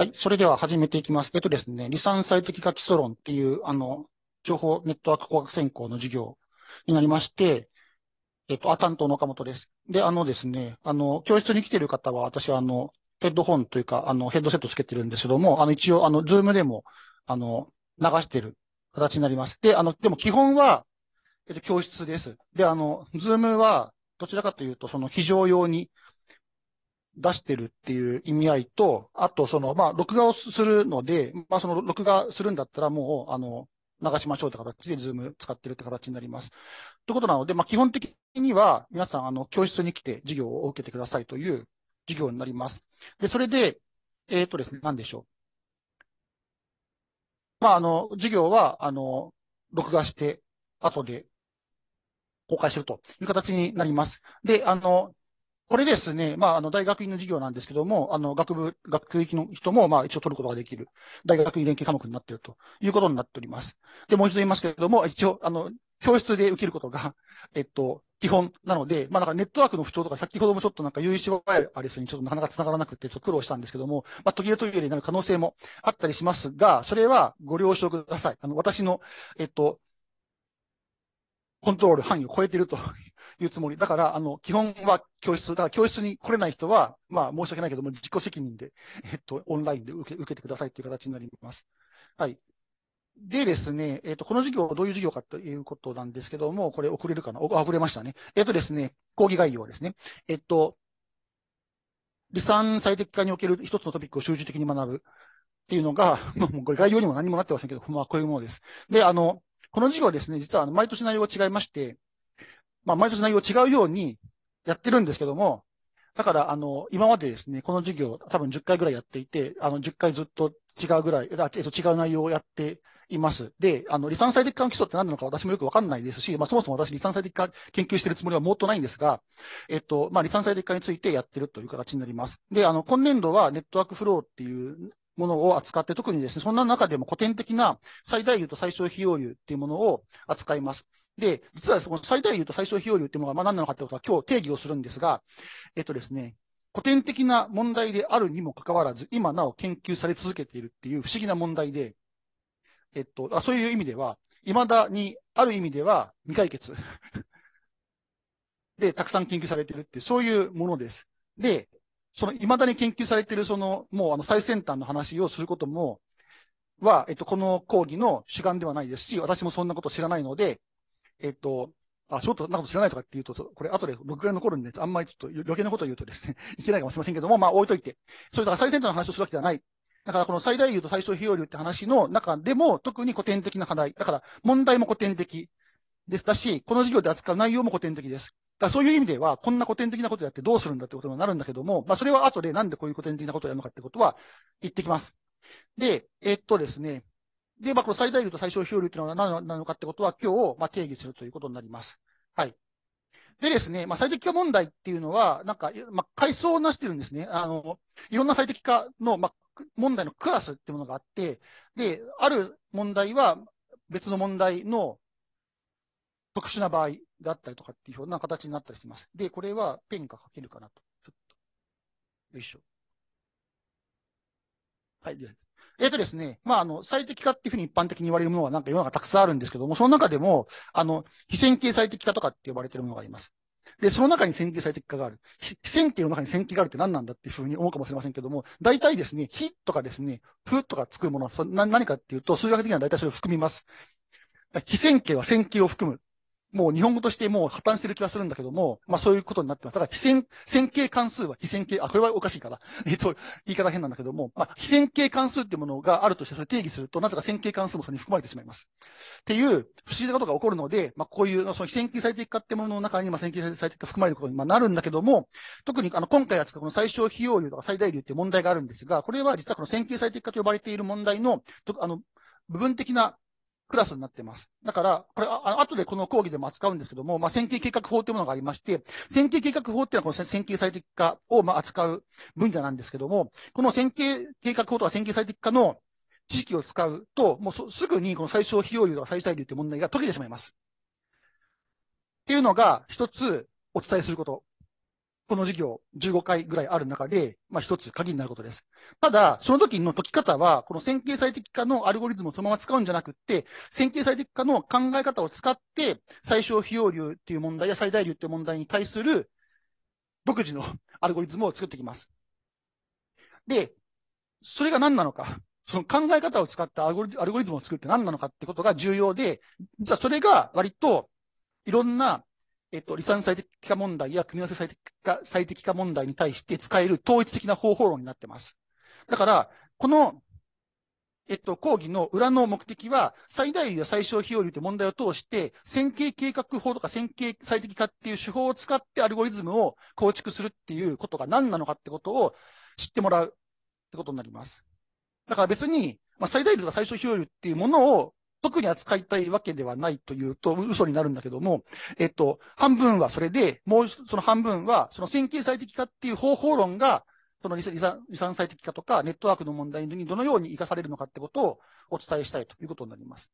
はい、それでは始めていきます。えっとですね、離散最適化基礎論っていう、あの、情報ネットワーク工学専攻の授業になりまして、えっと、あ、担当の岡本です。で、あのですね、あの、教室に来てる方は、私はあの、ヘッドホンというか、あの、ヘッドセットつけてるんですけども、あの、一応、あの、ズームでも、あの、流してる形になります。で、あの、でも基本は、えっと、教室です。で、あの、ズームは、どちらかというと、その、非常用に出してるっていう意味合いと、あとその、まあ、録画をするので、まあ、その録画するんだったらもう、あの、流しましょうって形で、ズーム使ってるって形になります。ということなので、まあ、基本的には、皆さん、あの、教室に来て授業を受けてくださいという授業になります。で、それで、えっ、ー、とですね、なんでしょう。まあ、あの、授業は、あの、録画して、後で公開するという形になります。で、あの、これですね、まあ、あの、大学院の授業なんですけども、あの、学部、学域の人も、まあ、一応取ることができる、大学院連携科目になっているということになっております。で、もう一度言いますけれども、一応、あの、教室で受けることが、えっと、基本なので、まあ、なんかネットワークの不調とか、先ほどもちょっとなんか UEC ワイヤにちょっとなかなか繋がらなくて、ちょっと苦労したんですけども、まあ、途切れ途切れになる可能性もあったりしますが、それはご了承ください。あの、私の、えっと、コントロール範囲を超えているというつもり。だから、あの、基本は教室、だから教室に来れない人は、まあ、申し訳ないけども、自己責任で、えっと、オンラインで受け受けてくださいという形になります。はい。でですね、えっ、と、この授業、どういう授業かということなんですけども、これ遅れるかな遅れましたね。えっ、とですね、講義概要ですね。えっ、と、離散最適化における一つのトピックを集中的に学ぶっていうのが、もうこれ概要にも何もなってませんけど、まあ、こういうものです。で、あの、この授業ですね、実は毎年内容が違いまして、まあ、毎年内容違うようにやってるんですけども、だから、あの、今までですね、この授業、多分10回ぐらいやっていて、あの、10回ずっと違うぐらい、と、違う内容をやっています。で、あの、離散最適化の基礎って何なのか私もよくわかんないですし、まあ、そもそも私、離散最適化研究してるつもりはもっとないんですが、えっと、まあ、離散最適化についてやってるという形になります。で、あの、今年度はネットワークフローっていうものを扱って、特にですね、そんな中でも古典的な最大流と最小費用流っていうものを扱います。で、実はその最大流と最小費用流っていうのが、まあ、何なのかってことは今日定義をするんですが、えっとですね、古典的な問題であるにもかかわらず、今なお研究され続けているっていう不思議な問題で、えっと、あそういう意味では、未だにある意味では未解決で、たくさん研究されているってう、そういうものです。で、その未だに研究されている、その、もうあの最先端の話をすることも、は、えっと、この講義の主眼ではないですし、私もそんなこと知らないので、えっと、あ、ちょっとなんか知らないとかっていうと、これ後で僕が残るんで、あんまりちょっと余計なことを言うとですね、い けないかもしれませんけども、まあ置いといて。それとか最先端の話をするわけではない。だからこの最大流と最小費用流って話の中でも、特に古典的な課題。だから問題も古典的ですだし、この授業で扱う内容も古典的です。だそういう意味では、こんな古典的なことやってどうするんだってことになるんだけども、まあそれは後でなんでこういう古典的なことをやるのかってことは言ってきます。で、えっとですね、で、まあ、この最大流と最小漂流というのは何なのかってことは今日、まあ、定義するということになります。はい。でですね、まあ、最適化問題っていうのは、なんか、まあ、階層をなしてるんですね。あの、いろんな最適化の、まあ、問題のクラスっていうものがあって、で、ある問題は別の問題の特殊な場合だったりとかっていうような形になったりします。で、これはペンが書けるかなと。ちょっと。よいしょ。はい。えっ、ー、とですね、まあ、あの、最適化っていうふうに一般的に言われるものはなんか世の中たくさんあるんですけども、その中でも、あの、非線形最適化とかって呼ばれてるものがあります。で、その中に線形最適化がある。非線形の中に線形があるって何なんだっていうふうに思うかもしれませんけども、大体ですね、非とかですね、ふとかつくもの、な何かっていうと、数学的には大体それを含みます。非線形は線形を含む。もう日本語としてもう破綻してる気がするんだけども、まあそういうことになってます。だ非線、線形関数は非線形、あ、これはおかしいから、えっ、と、言い方変なんだけども、まあ非線形関数っていうものがあるとしてそれ定義すると、なぜか線形関数もそれに含まれてしまいます。っていう不思議なことが起こるので、まあこういう、その非線形最適化ってものの中に、まあ線形最適化含まれることになるんだけども、特にあの今回はちょっとこの最小費用流とか最大流っていう問題があるんですが、これは実はこの線形最適化と呼ばれている問題の、あの、部分的なクラスになってます。だから、これ、あ後でこの講義でも扱うんですけども、まあ、線形計画法というものがありまして、線形計画法っていうのはこの線形最適化をまあ扱う分野なんですけども、この線形計画法とか線形最適化の知識を使うと、もうすぐにこの最小費用量とか最小流という問題が解けてしまいます。っていうのが一つお伝えすること。この授業15回ぐらいある中で、まあ一つ鍵になることです。ただ、その時の解き方は、この線形最適化のアルゴリズムをそのまま使うんじゃなくって、線形最適化の考え方を使って、最小費用流っていう問題や最大流っていう問題に対する独自のアルゴリズムを作ってきます。で、それが何なのか。その考え方を使ったアルゴリズムを作るって何なのかってことが重要で、実はそれが割といろんなえっと、離散最適化問題や組み合わせ最適化、最適化問題に対して使える統一的な方法論になってます。だから、この、えっと、講義の裏の目的は、最大や最小費用率という問題を通して、線形計画法とか線形最適化っていう手法を使ってアルゴリズムを構築するっていうことが何なのかってことを知ってもらうってことになります。だから別に、まあ、最大量とか最小費用率っていうものを特に扱いたいわけではないというと嘘になるんだけども、えっと、半分はそれで、もうその半分は、その線形最適化っていう方法論が、その二三二三最適化とかネットワークの問題にどのように生かされるのかってことをお伝えしたいということになります。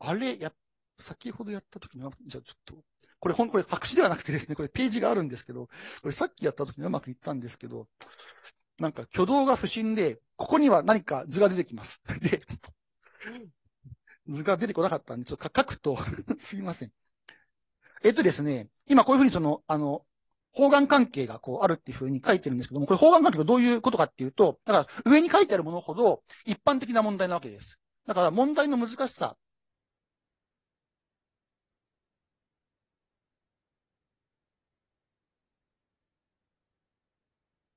あれ、や、先ほどやった時には、じゃあちょっと、これほん、これ白紙ではなくてですね、これページがあるんですけど、これさっきやった時にうまくいったんですけど、なんか挙動が不審で、ここには何か図が出てきます。で、図が出てこなかったんで、ちょっと書くとすいません。えっとですね、今こういうふうにその、あの、方眼関係がこうあるっていうふうに書いてるんですけども、これ方眼関係がどういうことかっていうと、だから上に書いてあるものほど一般的な問題なわけです。だから問題の難しさ。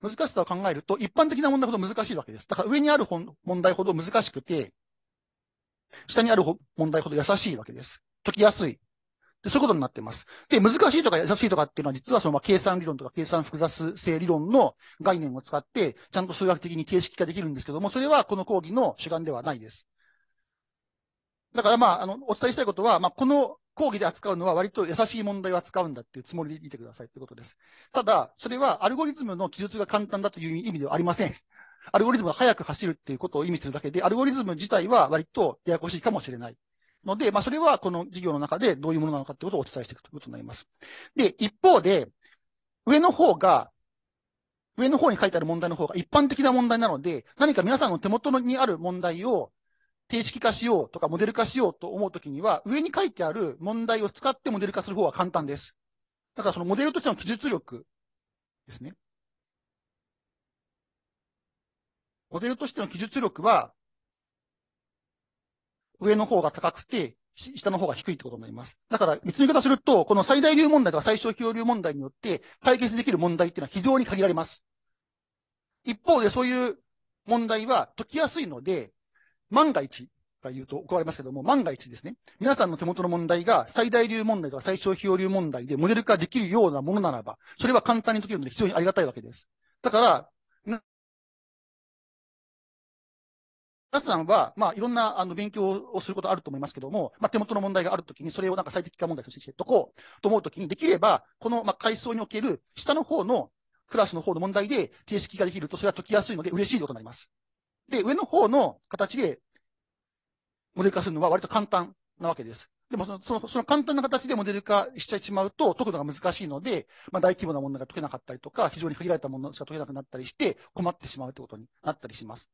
難しさを考えると、一般的な問題ほど難しいわけです。だから上にある問題ほど難しくて、下にある問題ほど優しいわけです。解きやすい。でそういうことになってます。で、難しいとか優しいとかっていうのは、実はその計算理論とか計算複雑性理論の概念を使って、ちゃんと数学的に形式化できるんですけども、それはこの講義の主眼ではないです。だからまあ、あの、お伝えしたいことは、まあ、この講義で扱うのは割と優しい問題を扱うんだっていうつもりでいてくださいってことです。ただ、それはアルゴリズムの記述が簡単だという意味ではありません。アルゴリズムが速く走るっていうことを意味するだけで、アルゴリズム自体は割とややこしいかもしれない。ので、まあ、それはこの授業の中でどういうものなのかってことをお伝えしていくということになります。で、一方で、上の方が、上の方に書いてある問題の方が一般的な問題なので、何か皆さんの手元にある問題を定式化しようとかモデル化しようと思うときには、上に書いてある問題を使ってモデル化する方が簡単です。だからそのモデルとしての記述力ですね。モデルとしての記述力は、上の方が高くて、下の方が低いってことになります。だから、見つ言方すると、この最大流問題とか最小共流問題によって、解決できる問題っていうのは非常に限られます。一方で、そういう問題は解きやすいので、万が一、が言うと怒られますけども、万が一ですね、皆さんの手元の問題が最大流問題とか最小費用流問題でモデル化できるようなものならば、それは簡単に解けるので非常にありがたいわけです。だから、皆さんは、まあ、いろんな、あの、勉強をすることあると思いますけども、まあ、手元の問題があるときに、それをなんか最適化問題として解こうと思うときに、できれば、この、まあ、階層における下の方のクラスの方の問題で定式ができると、それは解きやすいので嬉しいことになります。で、上の方の形でモデル化するのは割と簡単なわけです。でもその、その、その簡単な形でモデル化しちいしまうと解くのが難しいので、まあ大規模な問題が解けなかったりとか、非常に限られたものしか解けなくなったりして、困ってしまうということになったりします。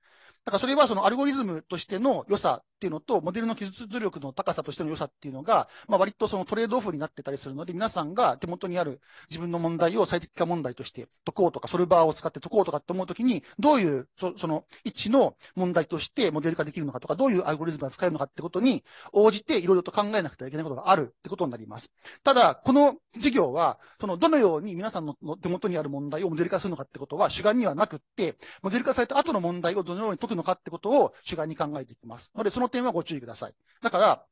だからそれはそのアルゴリズムとしての良さっていうのと、モデルの技術力の高さとしての良さっていうのが、まあ割とそのトレードオフになってたりするので、皆さんが手元にある自分の問題を最適化問題として解こうとか、ソルバーを使って解こうとかって思うときに、どういうそその位置の問題としてモデル化できるのかとか、どういうアルゴリズムが使えるのかってことに応じていろいろと考えなくてはいけないことがあるってことになります。ただ、この授業は、その、どのように皆さんの手元にある問題をモデル化するのかってことは主眼にはなくって、モデル化された後の問題をどのように解くのかってことを主眼に考えていきます。ので、その点はご注意ください。だから、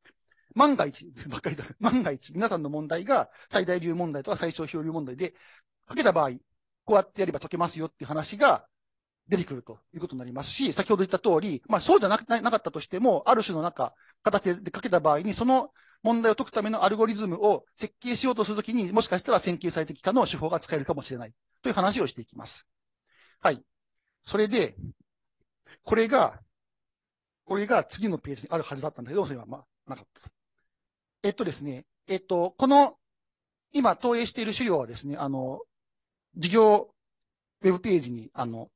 万が一、ばっかりだ。万が一、皆さんの問題が最大流問題とか最小漂流問題で解けた場合、こうやってやれば解けますよっていう話が出てくるということになりますし、先ほど言った通り、まあそうじゃななかったとしても、ある種の中、形で書けた場合に、その問題を解くためのアルゴリズムを設計しようとするときに、もしかしたら線形最適化の手法が使えるかもしれない。という話をしていきます。はい。それで、これが、これが次のページにあるはずだったんだけど、それはまあ、なかった。えっとですね、えっと、この、今投影している資料はですね、あの、事業ウェブページに、あの、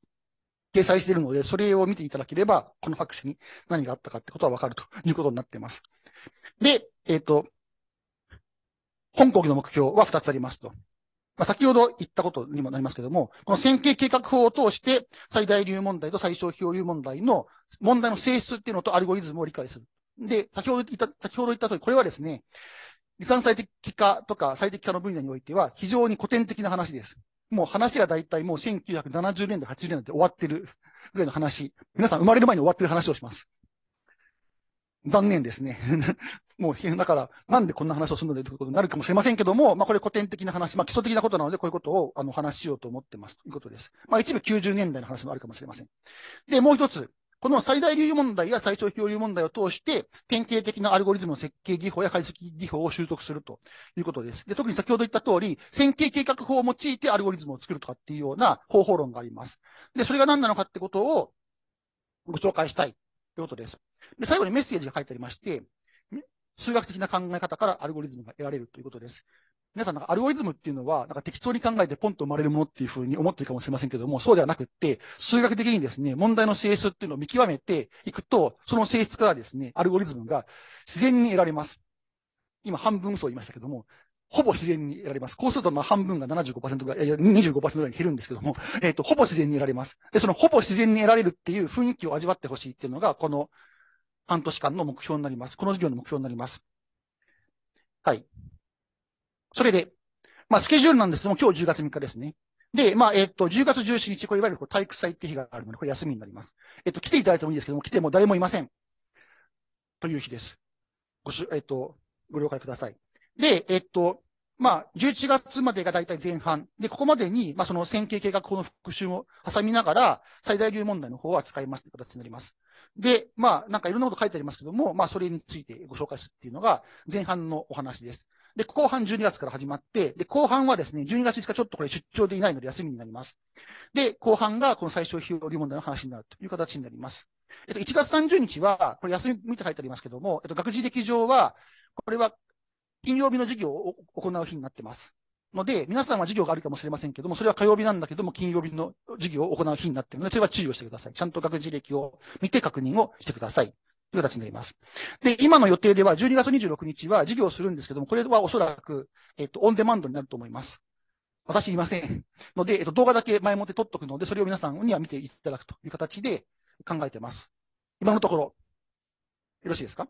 掲載しているので、それを見ていただければ、この白紙に何があったかってことはわかるということになっています。で、えっ、ー、と、本講義の目標は2つありますと。まあ、先ほど言ったことにもなりますけども、この線形計画法を通して、最大流問題と最小漂流問題の問題の性質っていうのとアルゴリズムを理解する。で、先ほど言った、先ほど言った通り、これはですね、離散最適化とか最適化の分野においては非常に古典的な話です。もう話が大体もう1970年代、80年代で終わってるぐらいの話。皆さん生まれる前に終わってる話をします。残念ですね。もう、だから、なんでこんな話をするのでということになるかもしれませんけども、まあ、これ古典的な話、まあ、基礎的なことなので、こういうことを、あの、話しようと思ってます、ということです。まあ、一部90年代の話もあるかもしれません。で、もう一つ。この最大流問題や最小漂流問題を通して、典型的なアルゴリズムの設計技法や解析技法を習得するということです。で、特に先ほど言った通り、線形計画法を用いてアルゴリズムを作るとかっていうような方法論があります。で、それが何なのかってことをご紹介したいということです。で、最後にメッセージが書いてありまして、数学的な考え方からアルゴリズムが得られるということです。皆さん、なんかアルゴリズムっていうのは、なんか適当に考えてポンと生まれるものっていうふうに思ってるかもしれませんけども、そうではなくって、数学的にですね、問題の性質っていうのを見極めていくと、その性質からですね、アルゴリズムが自然に得られます。今、半分嘘を言いましたけども、ほぼ自然に得られます。こうすると、まあ、半分が75%ぐらい、いや、25%ぐらいに減るんですけども、えっ、ー、と、ほぼ自然に得られます。で、そのほぼ自然に得られるっていう雰囲気を味わってほしいっていうのが、この半年間の目標になります。この授業の目標になります。はい。それで、まあ、スケジュールなんですけども、今日10月3日ですね。で、まあ、えっ、と、10月17日、これいわゆるこ体育祭って日があるので、これ休みになります。えっ、と、来ていただいてもいいですけども、来ても誰もいません。という日です。ごし、えっ、と、ご了解ください。で、えっと、まあ、11月までが大体前半。で、ここまでに、まあ、その線形計画法の復習を挟みながら、最大流問題の方は使いますという形になります。で、まあ、なんかいろんなこと書いてありますけども、まあ、それについてご紹介するっていうのが前半のお話です。で、後半12月から始まって、で、後半はですね、12月5日ちょっとこれ出張でいないので休みになります。で、後半がこの最小費用利問題の話になるという形になります。えっと、1月30日は、これ休み見て書いてありますけども、えっと、学事歴上は、これは金曜日の授業を行う日になってます。ので、皆さんは授業があるかもしれませんけども、それは火曜日なんだけども、金曜日の授業を行う日になっているので、それは注意をしてください。ちゃんと学事歴を見て確認をしてください。という形になります。で、今の予定では12月26日は授業をするんですけども、これはおそらく、えっと、オンデマンドになると思います。私いません。ので、えっと、動画だけ前もって撮っとくので、それを皆さんには見ていただくという形で考えてます。今のところ、よろしいですか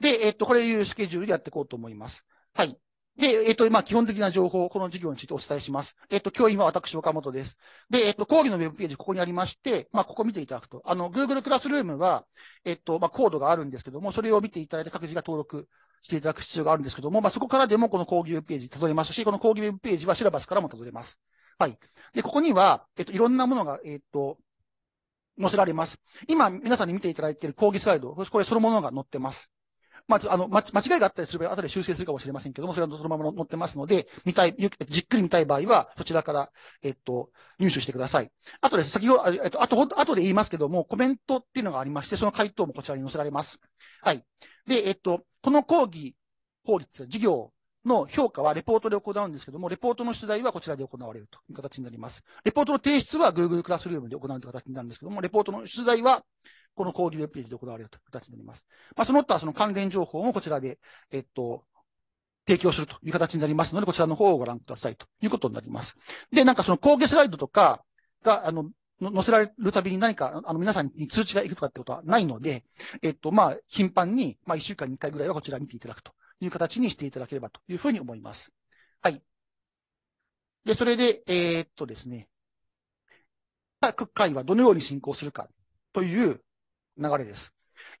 で、えっと、これいうスケジュールでやっていこうと思います。はい。で、えっと、ま基本的な情報、この授業についてお伝えします。えっと、教員は私、岡本です。で、えっと、講義のウェブページ、ここにありまして、まあ、ここ見ていただくと、あの、Google クラスルームは、えっと、まあ、コードがあるんですけども、それを見ていただいて各自が登録していただく必要があるんですけども、まあ、そこからでもこの講義ウェブページ、たどれますし、この講義ウェブページはシラバスからもたどれます。はい。で、ここには、えっと、いろんなものが、えっと、載せられます。今、皆さんに見ていただいている講義スライド、これそのものが載ってます。まあ、あの、ま、間違いがあったりすれば、後で修正するかもしれませんけども、それはそのまま載ってますので、見たい、じっくり見たい場合は、そちらから、えっと、入手してください。あとです、先ほど、えっと、あと、あとで言いますけども、コメントっていうのがありまして、その回答もこちらに載せられます。はい。で、えっと、この講義、法律、授業の評価はレポートで行うんですけども、レポートの取材はこちらで行われるという形になります。レポートの提出は Google クラスルームで行うという形になるんですけども、レポートの取材はこの交流ウェブページで行われるという形になります。まあ、その他その関連情報もこちらで、えっと、提供するという形になりますので、こちらの方をご覧くださいということになります。で、なんかその講義スライドとかが、あの、載せられるたびに何か、あの、皆さんに通知がいくとかってことはないので、えっと、まあ、頻繁に、まあ、1週間に1回ぐらいはこちら見ていただくという形にしていただければというふうに思います。はい。で、それで、えー、っとですね、各回はどのように進行するかという流れです。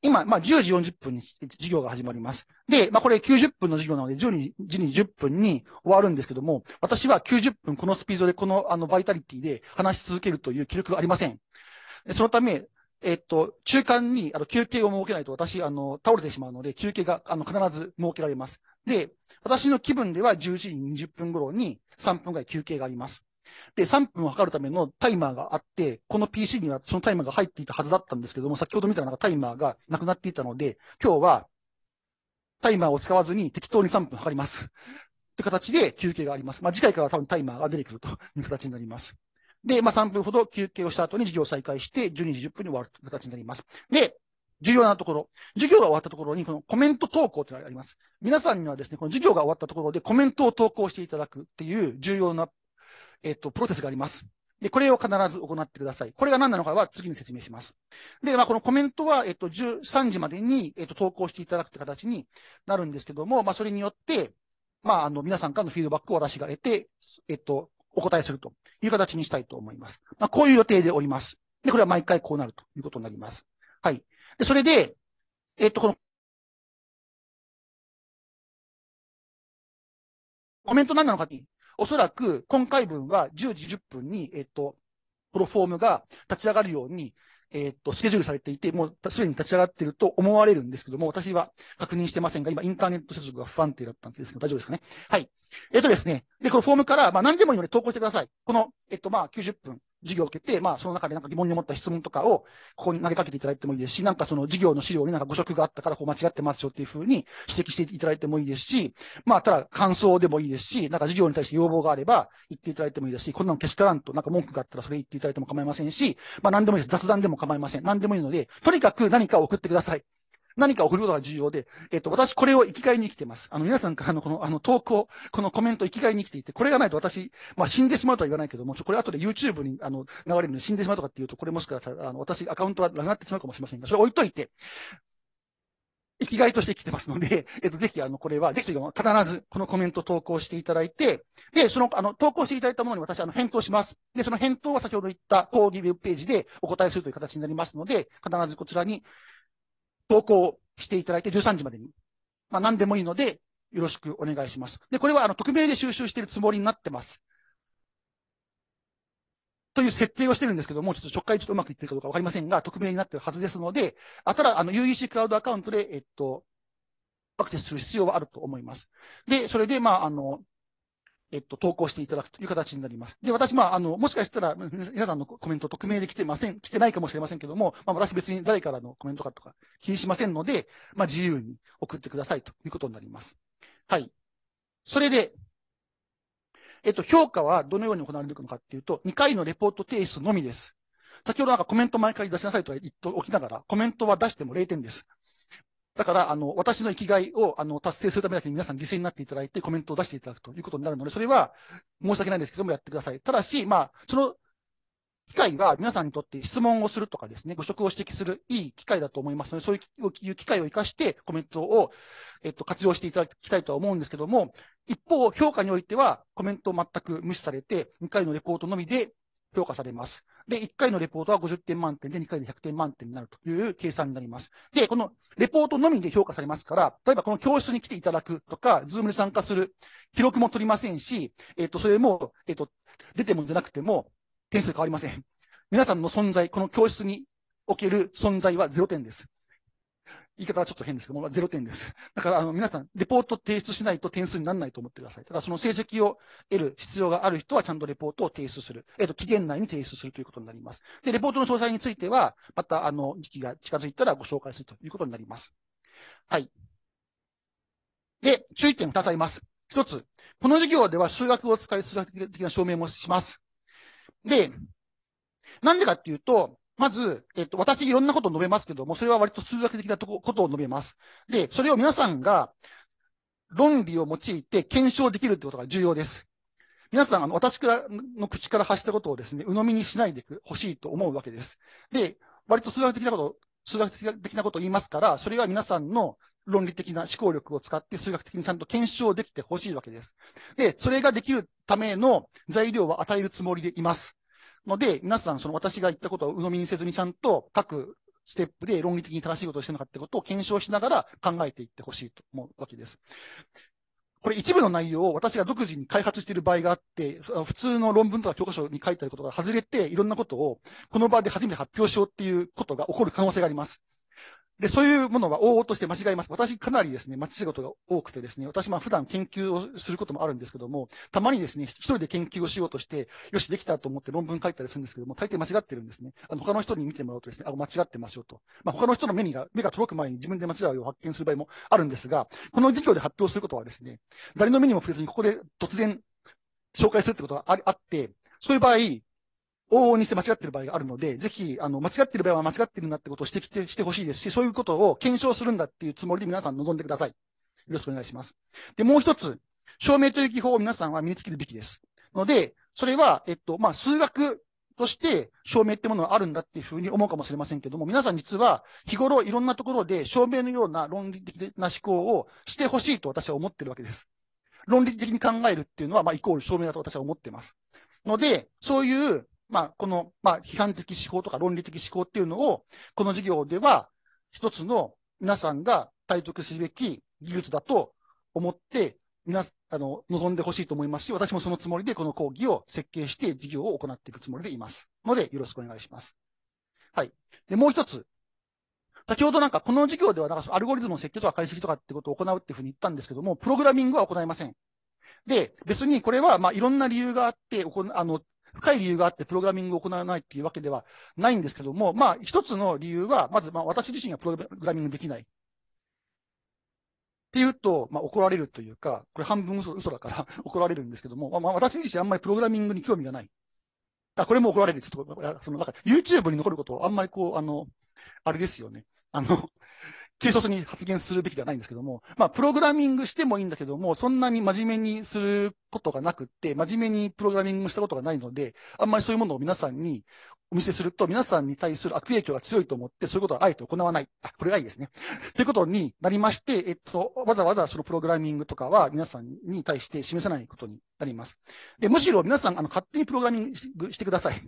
今、まあ、10時40分に授業が始まります。で、まあ、これ90分の授業なので、12時に10分に終わるんですけども、私は90分このスピードで、この、あの、バイタリティで話し続けるという記録がありません。そのため、えっと、中間にあの休憩を設けないと私、あの、倒れてしまうので、休憩があの必ず設けられます。で、私の気分では11時20分頃に3分ぐらい休憩があります。で、3分を測るためのタイマーがあって、この PC にはそのタイマーが入っていたはずだったんですけども、先ほど見たらなんかタイマーがなくなっていたので、今日はタイマーを使わずに適当に3分測ります。という形で休憩があります。まあ、次回から多分タイマーが出てくるという形になります。で、まあ、3分ほど休憩をした後に授業を再開して、12時10分に終わるという形になります。で、重要なところ。授業が終わったところに、このコメント投稿というのがあります。皆さんにはですね、この授業が終わったところでコメントを投稿していただくっていう重要な、えっと、プロセスがあります。で、これを必ず行ってください。これが何なのかは次に説明します。で、まあ、このコメントは、えっと、13時までに、えっと、投稿していただくって形になるんですけども、まあ、それによって、まあ、あの、皆さんからのフィードバックを私が得て、えっと、お答えするという形にしたいと思います。まあ、こういう予定でおります。で、これは毎回こうなるということになります。はい。で、それで、えっと、この、コメント何なのかって、おそらく今回分は10時10分に、えっと、このフォームが立ち上がるようにえっ、ー、と、スケジュールされていて、もうすでに立ち上がっていると思われるんですけども、私は確認してませんが、今インターネット接続が不安定だったんですけど、大丈夫ですかね。はい。えっ、ー、とですね。で、このフォームから、まあ何でもいいので投稿してください。この、えっ、ー、と、まあ90分授業を受けて、まあ、その中でなんか疑問に思った質問とかを、ここに投げかけていただいてもいいですし、なんかその授業の資料になんか誤植があったから、こう間違ってますよっていうふうに指摘していただいてもいいですし、まあ、ただ感想でもいいですし、なんか授業に対して要望があれば言っていただいてもいいですし、こんなのけしからんと、なんか文句があったらそれ言っていただいても構いませんし、まあ、何でもいいです。雑談でも構いません。何でもいいので、とにかく何かを送ってください。何かを振ることが重要で、えっと、私これを生きがいに生きてます。あの、皆さんからのこの、あの、投稿、このコメント生きがいに生きていて、これがないと私、まあ、死んでしまうとは言わないけども、ちょ、これ後で YouTube に、あの、流れるのに死んでしまうとかっていうと、これもしかしたら、あの、私、アカウントがなくなってしまうかもしれませんが、それ置いといて、生きがいとして来てますので、えっと、ぜひ、あの、これは、ぜひというか、必ず、このコメント投稿していただいて、で、その、あの、投稿していただいたものに私、あの、返答します。で、その返答は先ほど言った講義ウェブページでお答えするという形になりますので、必ずこちらに、投稿していただいて、13時までに。まあ、何でもいいので、よろしくお願いします。で、これは、あの、匿名で収集しているつもりになってます。という設定をしてるんですけども、ちょっと初回ちょっとうまくいってるかどうかわかりませんが、匿名になってるはずですので、あただ、あの、UEC クラウドアカウントで、えっと、アクセスする必要はあると思います。で、それで、まあ、あの、えっと、投稿していただくという形になります。で、私、まあ、あの、もしかしたら、皆さんのコメント匿名で来てません、来てないかもしれませんけども、まあ、私別に誰からのコメントかとか気にしませんので、まあ、自由に送ってくださいということになります。はい。それで、えっと、評価はどのように行われるのかっていうと、2回のレポート提出のみです。先ほどなんかコメント毎回出しなさいとは言っておきながら、コメントは出しても0点です。だから、あの、私の生きがいを、あの、達成するためだけに皆さん犠牲になっていただいてコメントを出していただくということになるので、それは申し訳ないんですけども、やってください。ただし、まあ、その、機会が皆さんにとって質問をするとかですね、ご職を指摘するいい機会だと思いますので、そういう機会を活かしてコメントを、えっと、活用していただきたいとは思うんですけども、一方、評価においてはコメントを全く無視されて、2回のレポートのみで評価されます。で、1回のレポートは50点満点で、2回で100点満点になるという計算になります。で、このレポートのみで評価されますから、例えばこの教室に来ていただくとか、ズームで参加する、記録も取りませんし、えっ、と、それも、えっ、と、出ても出なくても、点数変わりません。皆さんの存在、この教室における存在は0点です。言い方はちょっと変ですけども、0点です。だから、あの、皆さん、レポート提出しないと点数にならないと思ってください。だから、その成績を得る必要がある人は、ちゃんとレポートを提出する。えっ、と、期限内に提出するということになります。で、レポートの詳細については、また、あの、時期が近づいたらご紹介するということになります。はい。で、注意点2つあります。1つ、この授業では数学を使い数学的な証明もします。で、なんでかっていうと、まず、えっと、私いろんなことを述べますけども、それは割と数学的なとこことを述べます。で、それを皆さんが論理を用いて検証できるってことが重要です。皆さん、あの、私からの口から発したことをですね、鵜呑みにしないでほしいと思うわけです。で、割と数学的なこと、数学的なことを言いますから、それが皆さんの論理的な思考力を使って数学的にちゃんと検証できてほしいわけです。で、それができるための材料は与えるつもりでいます。ので、皆さん、その私が言ったことを鵜呑みにせずにちゃんと各ステップで論理的に正しいことをしてるのかってことを検証しながら考えていってほしいと思うわけです。これ一部の内容を私が独自に開発している場合があって、普通の論文とか教科書に書いてあることが外れて、いろんなことをこの場で初めて発表しようっていうことが起こる可能性があります。で、そういうものは往々として間違います。私、かなりですね、町仕事が多くてですね、私、まあ、普段研究をすることもあるんですけども、たまにですね、一人で研究をしようとして、よし、できたと思って論文書いたりするんですけども、大抵間違ってるんですね。あの、他の人に見てもらうとですね、あ、間違ってますよと。まあ、他の人の目にが、目が届く前に自分で間違いを発見する場合もあるんですが、この授業で発表することはですね、誰の目にも触れずに、ここで突然紹介するってことがあって、そういう場合、往々にして間違ってる場合があるので、ぜひ、あの、間違ってる場合は間違ってるんだってことを指摘してしてほしいですし、そういうことを検証するんだっていうつもりで皆さん臨んでください。よろしくお願いします。で、もう一つ、証明という技法を皆さんは身につけるべきです。ので、それは、えっと、まあ、数学として証明ってものはあるんだっていうふうに思うかもしれませんけども、皆さん実は日頃いろんなところで証明のような論理的な思考をしてほしいと私は思ってるわけです。論理的に考えるっていうのは、まあ、イコール証明だと私は思ってます。ので、そういうまあ、この、まあ、批判的思考とか論理的思考っていうのを、この授業では、一つの皆さんが体得すべき技術だと思って、皆、あの、望んでほしいと思いますし、私もそのつもりでこの講義を設計して授業を行っていくつもりでいます。ので、よろしくお願いします。はい。で、もう一つ。先ほどなんかこの授業ではなんかアルゴリズムの設計とか解析とかってことを行うっていうふうに言ったんですけども、プログラミングは行いません。で、別にこれは、まあ、いろんな理由があって、あの、深い理由があってプログラミングを行わないっていうわけではないんですけども、まあ、一つの理由は、まず、まあ、私自身がプログラミングできない。っていうと、まあ、怒られるというか、これ半分嘘嘘だから 怒られるんですけども、まあ、私自身あんまりプログラミングに興味がない。あ、これも怒られる。ちょっと、その、なんか、YouTube に残ること、あんまりこう、あの、あれですよね。あの、軽率に発言するべきではないんですけども、まあ、プログラミングしてもいいんだけども、そんなに真面目にすることがなくって、真面目にプログラミングしたことがないので、あんまりそういうものを皆さんにお見せすると、皆さんに対する悪影響が強いと思って、そういうことはあえて行わない。あ、これがいいですね。ということになりまして、えっと、わざわざそのプログラミングとかは皆さんに対して示さないことになります。で、むしろ皆さん、あの、勝手にプログラミングしてください。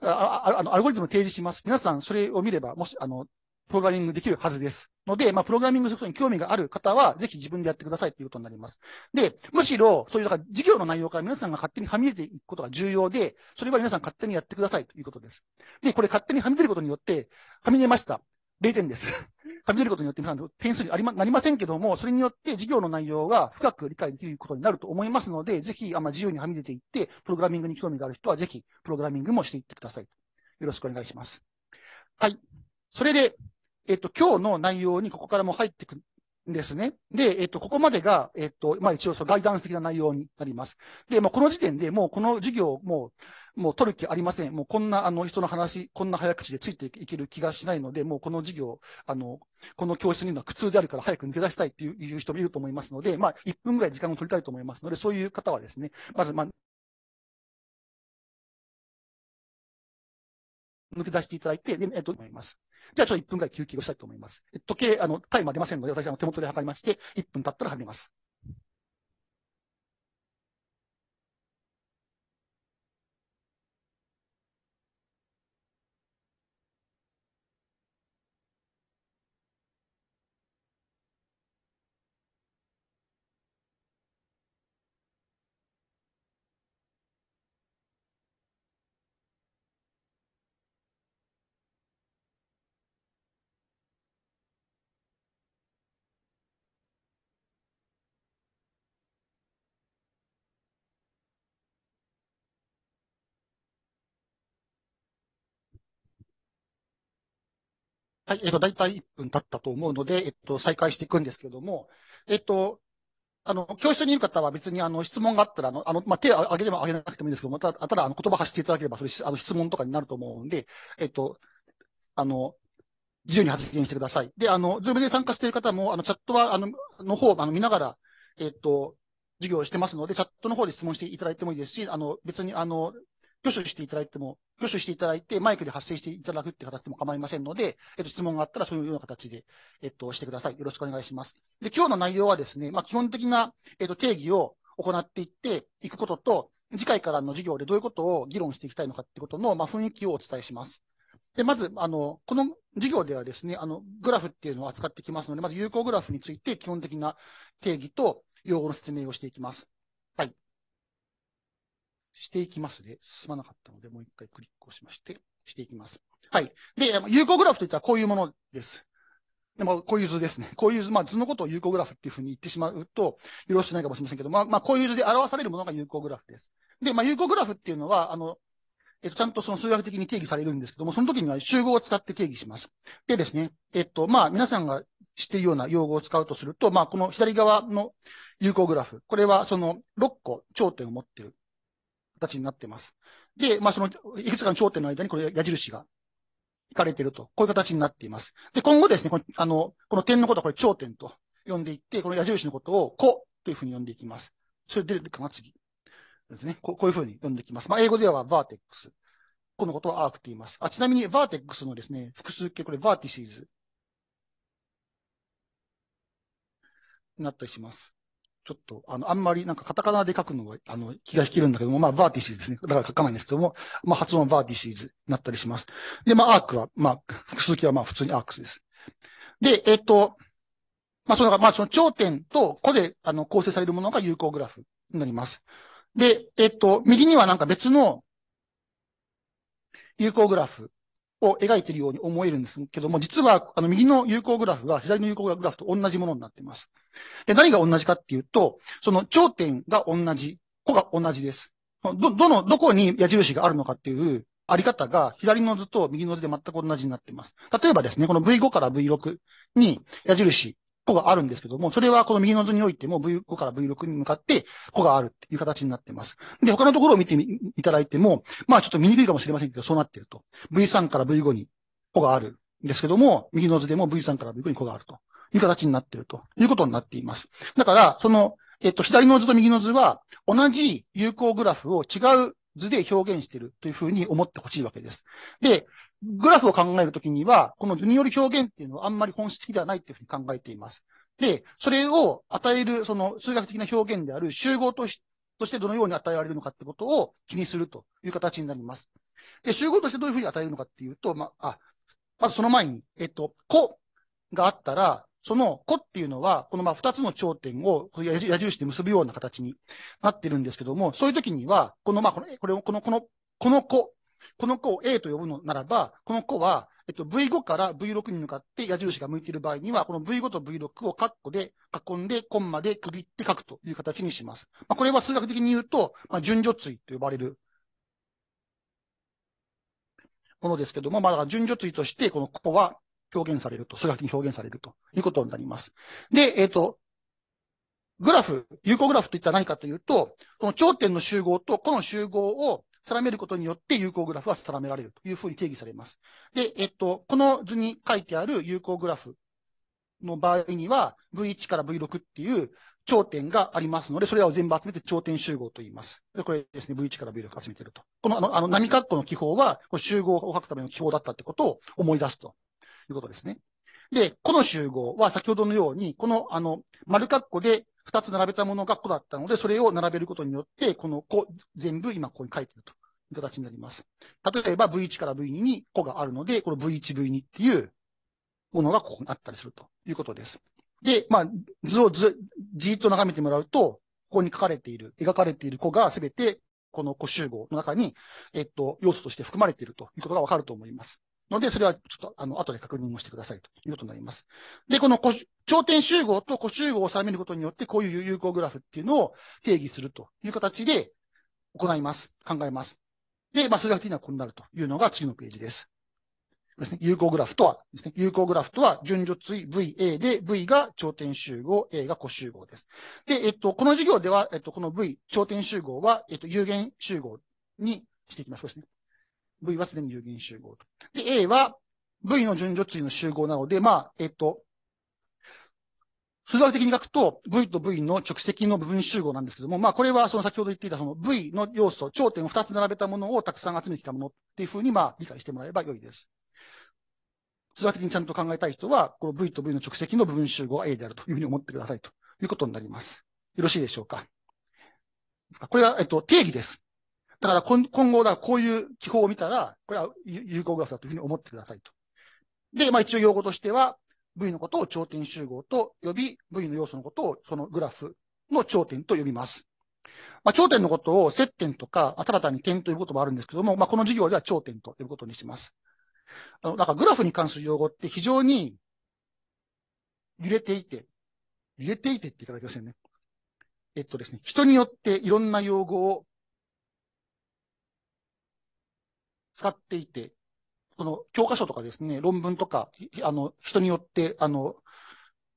あああの、アルゴリズム提示します。皆さん、それを見れば、もし、あの、プログラミングできるはずです。ので、まあ、プログラミングソフトに興味がある方は、ぜひ自分でやってくださいということになります。で、むしろ、そういう、だから、事業の内容から皆さんが勝手にはみ出ていくことが重要で、それは皆さん勝手にやってくださいということです。で、これ勝手にはみ出ることによって、はみ出ました。0点です。はみ出ることによって皆さん点数にありま、なりませんけども、それによって事業の内容が深く理解できることになると思いますので、ぜひ、あま自由にはみ出ていって、プログラミングに興味がある人は、ぜひ、プログラミングもしていってください。よろしくお願いします。はい。それで、えっと、今日の内容にここからも入ってくんですね。で、えっと、ここまでが、えっと、まあ一応そのガイダンス的な内容になります。で、まあこの時点でもうこの授業もう、もう取る気ありません。もうこんなあの人の話、こんな早口でついていける気がしないので、もうこの授業、あの、この教室にいるのは苦痛であるから早く抜け出したいっていう人もいると思いますので、まあ1分ぐらい時間を取りたいと思いますので、そういう方はですね、まずまあ抜け出していただいて、えっと、思います。じゃあ、ちょっと1分ぐらい休憩をしたいと思います。時計、あの、タイマー出ませんので、私、はの、手元で測りまして、1分経ったら始めます。はい、えっと、だいたい1分経ったと思うので、えっと、再開していくんですけれども、えっと、あの、教室にいる方は別に、あの、質問があったら、あの、あのまあ、手を挙げれば挙げなくてもいいですけども、ただ、ただあの、言葉発していただければ、それ、あの、質問とかになると思うんで、えっと、あの、自由に発言してください。で、あの、ズームで参加している方も、あの、チャットは、あの、の方、あの、見ながら、えっと、授業をしてますので、チャットの方で質問していただいてもいいですし、あの、別に、あの、挙手していただいても、挙手していただいて、マイクで発声していただくって形でも構いませんので、えっと、質問があったらそういうような形で、えっと、してください。よろしくお願いします。で、今日の内容はですね、まあ、基本的な、えっと、定義を行っていっていくことと、次回からの授業でどういうことを議論していきたいのかってことの、まあ、雰囲気をお伝えします。で、まず、あの、この授業ではですね、あの、グラフっていうのを扱ってきますので、まず有効グラフについて基本的な定義と用語の説明をしていきます。はい。していきますで、進まなかったので、もう一回クリックをしまして、していきます。はい。で、有効グラフといったらこういうものです。でも、こういう図ですね。こういう図、まあ図のことを有効グラフっていうふうに言ってしまうと、よろしくないかもしれませんけど、まあ、まあこういう図で表されるものが有効グラフです。で、まあ有効グラフっていうのは、あの、えっと、ちゃんとその数学的に定義されるんですけども、その時には集合を使って定義します。でですね、えっと、まあ皆さんが知っているような用語を使うとすると、まあこの左側の有効グラフ、これはその6個頂点を持っている形になってます。で、まあ、その、いくつかの頂点の間にこれ矢印が引かれてると。こういう形になっています。で、今後ですね、このあのこの点のことはこれ頂点と呼んでいって、この矢印のことをこ。というふうに呼んでいきます。それ出るかな、次。ですね。こういうふうに呼んでいきます。まあ、英語ではバーテックス。このことをアークと言います。あ、ちなみにバーテックスのですね、複数形、これバーティシーズ。なったりします。ちょっと、あの、あんまりなんかカタカナで書くのは、あの、気が引けるんだけども、まあ、バーティシーズですね。だから書かないんですけども、まあ、発音はバーティシーズになったりします。で、まあ、アークは、まあ、複数形はまあ、普通にアークスです。で、えっ、と、まあ、その、まあ、その頂点と個で、あの、構成されるものが有効グラフになります。で、えっ、と、右にはなんか別の有効グラフを描いているように思えるんですけども、実は、あの、右の有効グラフは左の有効グラフと同じものになっています。で、何が同じかっていうと、その頂点が同じ、個が同じです。ど、どの、どこに矢印があるのかっていうあり方が、左の図と右の図で全く同じになっています。例えばですね、この V5 から V6 に矢印個があるんですけども、それはこの右の図においても V5 から V6 に向かって個があるっていう形になっています。で、他のところを見てみいただいても、まあちょっと見にくいかもしれませんけど、そうなっていると。V3 から V5 に個があるんですけども、右の図でも V3 から V5 に個があるという形になっているということになっています。だから、その、えっと、左の図と右の図は同じ有効グラフを違う図で表現しているというふうに思ってほしいわけです。で、グラフを考えるときには、この図による表現っていうのはあんまり本質的ではないっていうふうに考えています。で、それを与える、その数学的な表現である集合としとしてどのように与えられるのかってことを気にするという形になります。で、集合としてどういうふうに与えるのかっていうと、まあ、あまずその前に、えっと、個があったら、その個っていうのは、このまあ二つの頂点を矢印で結ぶような形になってるんですけども、そういう時には、このまあこの、これを、この、この、この個この子を A と呼ぶのならば、この子は、えっと、V5 から V6 に向かって矢印が向いている場合には、この V5 と V6 をカッコで囲んで、コンマで区切って書くという形にします。まあ、これは数学的に言うと、まあ、順序対と呼ばれるものですけども、まあ、だ順序対として、このここは表現されると、数学的に表現されるということになります。で、えっと、グラフ、有効グラフといったら何かというと、この頂点の集合とこの集合を定めることによって有効グラフは定められるというふうに定義されます。で、えっと、この図に書いてある有効グラフの場合には、V1 から V6 っていう頂点がありますので、それらを全部集めて頂点集合と言います。でこれですね、V1 から V6 集めてると。この、あの、あの波括弧の記法は、集合を書くための記法だったってことを思い出すということですね。で、この集合は先ほどのように、この、あの、丸括弧で2つ並べたものが個だったので、それを並べることによって、この個全部今ここに書いてるという形になります。例えば V1 から V2 に個があるので、この V1、V2 っていうものがここにあったりするということです。で、まあ、図をず、じーっと眺めてもらうと、ここに書かれている、描かれている子が全て、この個集合の中に、えっと、要素として含まれているということがわかると思います。ので、それはちょっと、あの、後で確認をしてくださいということになります。で、この頂点集合と個集合を定めることによって、こういう有効グラフっていうのを定義するという形で行います。考えます。で、まあ、数学的にはこうなるというのが次のページです。ですね、有効グラフとはですね、有効グラフとは順序対 VA で、V が頂点集合、A が個集合です。で、えっと、この授業では、えっと、この V、頂点集合は、えっと、有限集合にしていきます。ですね。V は常に有限集合と。で、A は V の順序対の集合なので、まあ、えっと、数学的に書くと V と V の直積の部分集合なんですけども、まあこれはその先ほど言っていたその V の要素、頂点を2つ並べたものをたくさん集めてきたものっていうふうにまあ理解してもらえば良いです。数学的にちゃんと考えたい人は、この V と V の直積の部分集合は A であるというふうに思ってくださいということになります。よろしいでしょうか。これは、えっと、定義です。だから今後、だこういう記法を見たら、これは有効グラフだというふうに思ってくださいと。で、まあ一応用語としては、V のことを頂点集合と呼び、V の要素のことをそのグラフの頂点と呼びます。まあ、頂点のことを接点とか、ただ単に点ということもあるんですけども、まあ、この授業では頂点ということにします。あの、なんかグラフに関する用語って非常に揺れていて、揺れていてって言いだけませんね。えっとですね、人によっていろんな用語を使っていて、その教科書とかですね、論文とか、あの、人によって、あの、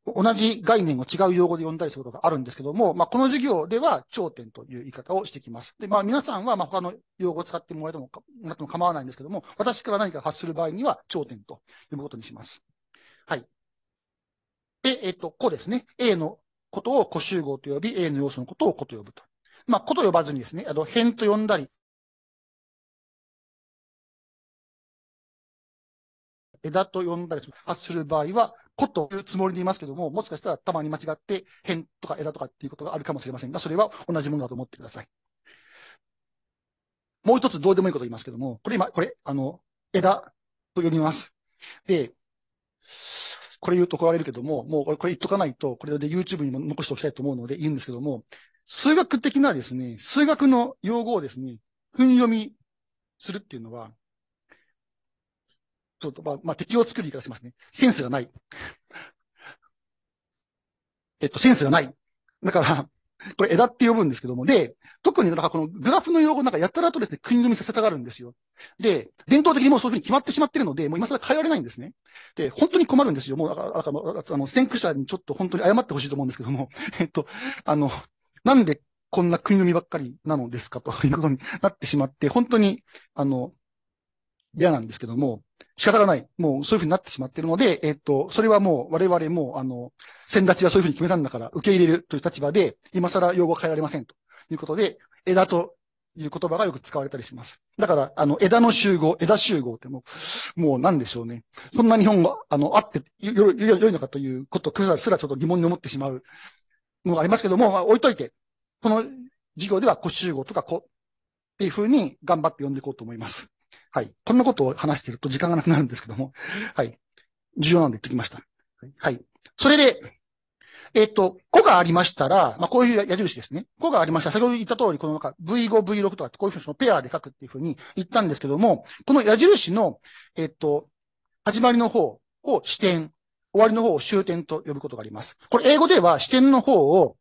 同じ概念を違う用語で呼んだりすることがあるんですけども、まあ、この授業では頂点という言い方をしてきます。で、まあ、皆さんは、まあ、他の用語を使ってもらえても、なっても構わないんですけども、私から何か発する場合には、頂点と呼ぶことにします。はい。で、えっと、こうですね。A のことを個集合と呼び、A の要素のことを個と呼ぶと。まあ、こと呼ばずにですね、あの、変と呼んだり、枝と呼んだりする場合は、子というつもりでいますけども、もしかしたらたまに間違って、辺とか枝とかっていうことがあるかもしれませんが、それは同じものだと思ってください。もう一つどうでもいいこと言いますけども、これ今、これ、あの、枝と呼びます。で、これ言うと怒られるけども、もうこれ言っとかないと、これで YouTube にも残しておきたいと思うので言うんですけども、数学的なですね、数学の用語をですね、訓読みするっていうのは、ちょっと、まあ、まあ、敵を作る言い方しますね。センスがない。えっと、センスがない。だから、これ枝って呼ぶんですけども、で、特になんかこのグラフの用語なんかやったらとですね、国組みさせたがるんですよ。で、伝統的にもうそういうふうに決まってしまってるので、もう今更変えられないんですね。で、本当に困るんですよ。もう、ああの、先駆者にちょっと本当に謝ってほしいと思うんですけども、えっと、あの、なんでこんな国組みばっかりなのですかということになってしまって、本当に、あの、嫌なんですけども、仕方がない。もうそういうふうになってしまっているので、えっと、それはもう我々も、あの、先立ちがそういうふうに決めたんだから受け入れるという立場で、今更用語変えられませんということで、枝という言葉がよく使われたりします。だから、あの、枝の集合、枝集合ってもう、もう何でしょうね。そんな日本が、あの、あってよ、よ、よいのかということすらちょっと疑問に思ってしまうのがありますけども、まあ、置いといて、この授業では、古集合とか古っていうふうに頑張って読んでいこうと思います。はい。こんなことを話してると時間がなくなるんですけども、はい。重要なんで言ってきました。はい。それで、えっ、と、5がありましたら、まあ、こういう矢印ですね。5がありました。先ほど言った通り、この V5、V6 とかってこういうふうにそのペアで書くっていうふうに言ったんですけども、この矢印の、えっ、と、始まりの方を視点、終わりの方を終点と呼ぶことがあります。これ英語では視点の方を、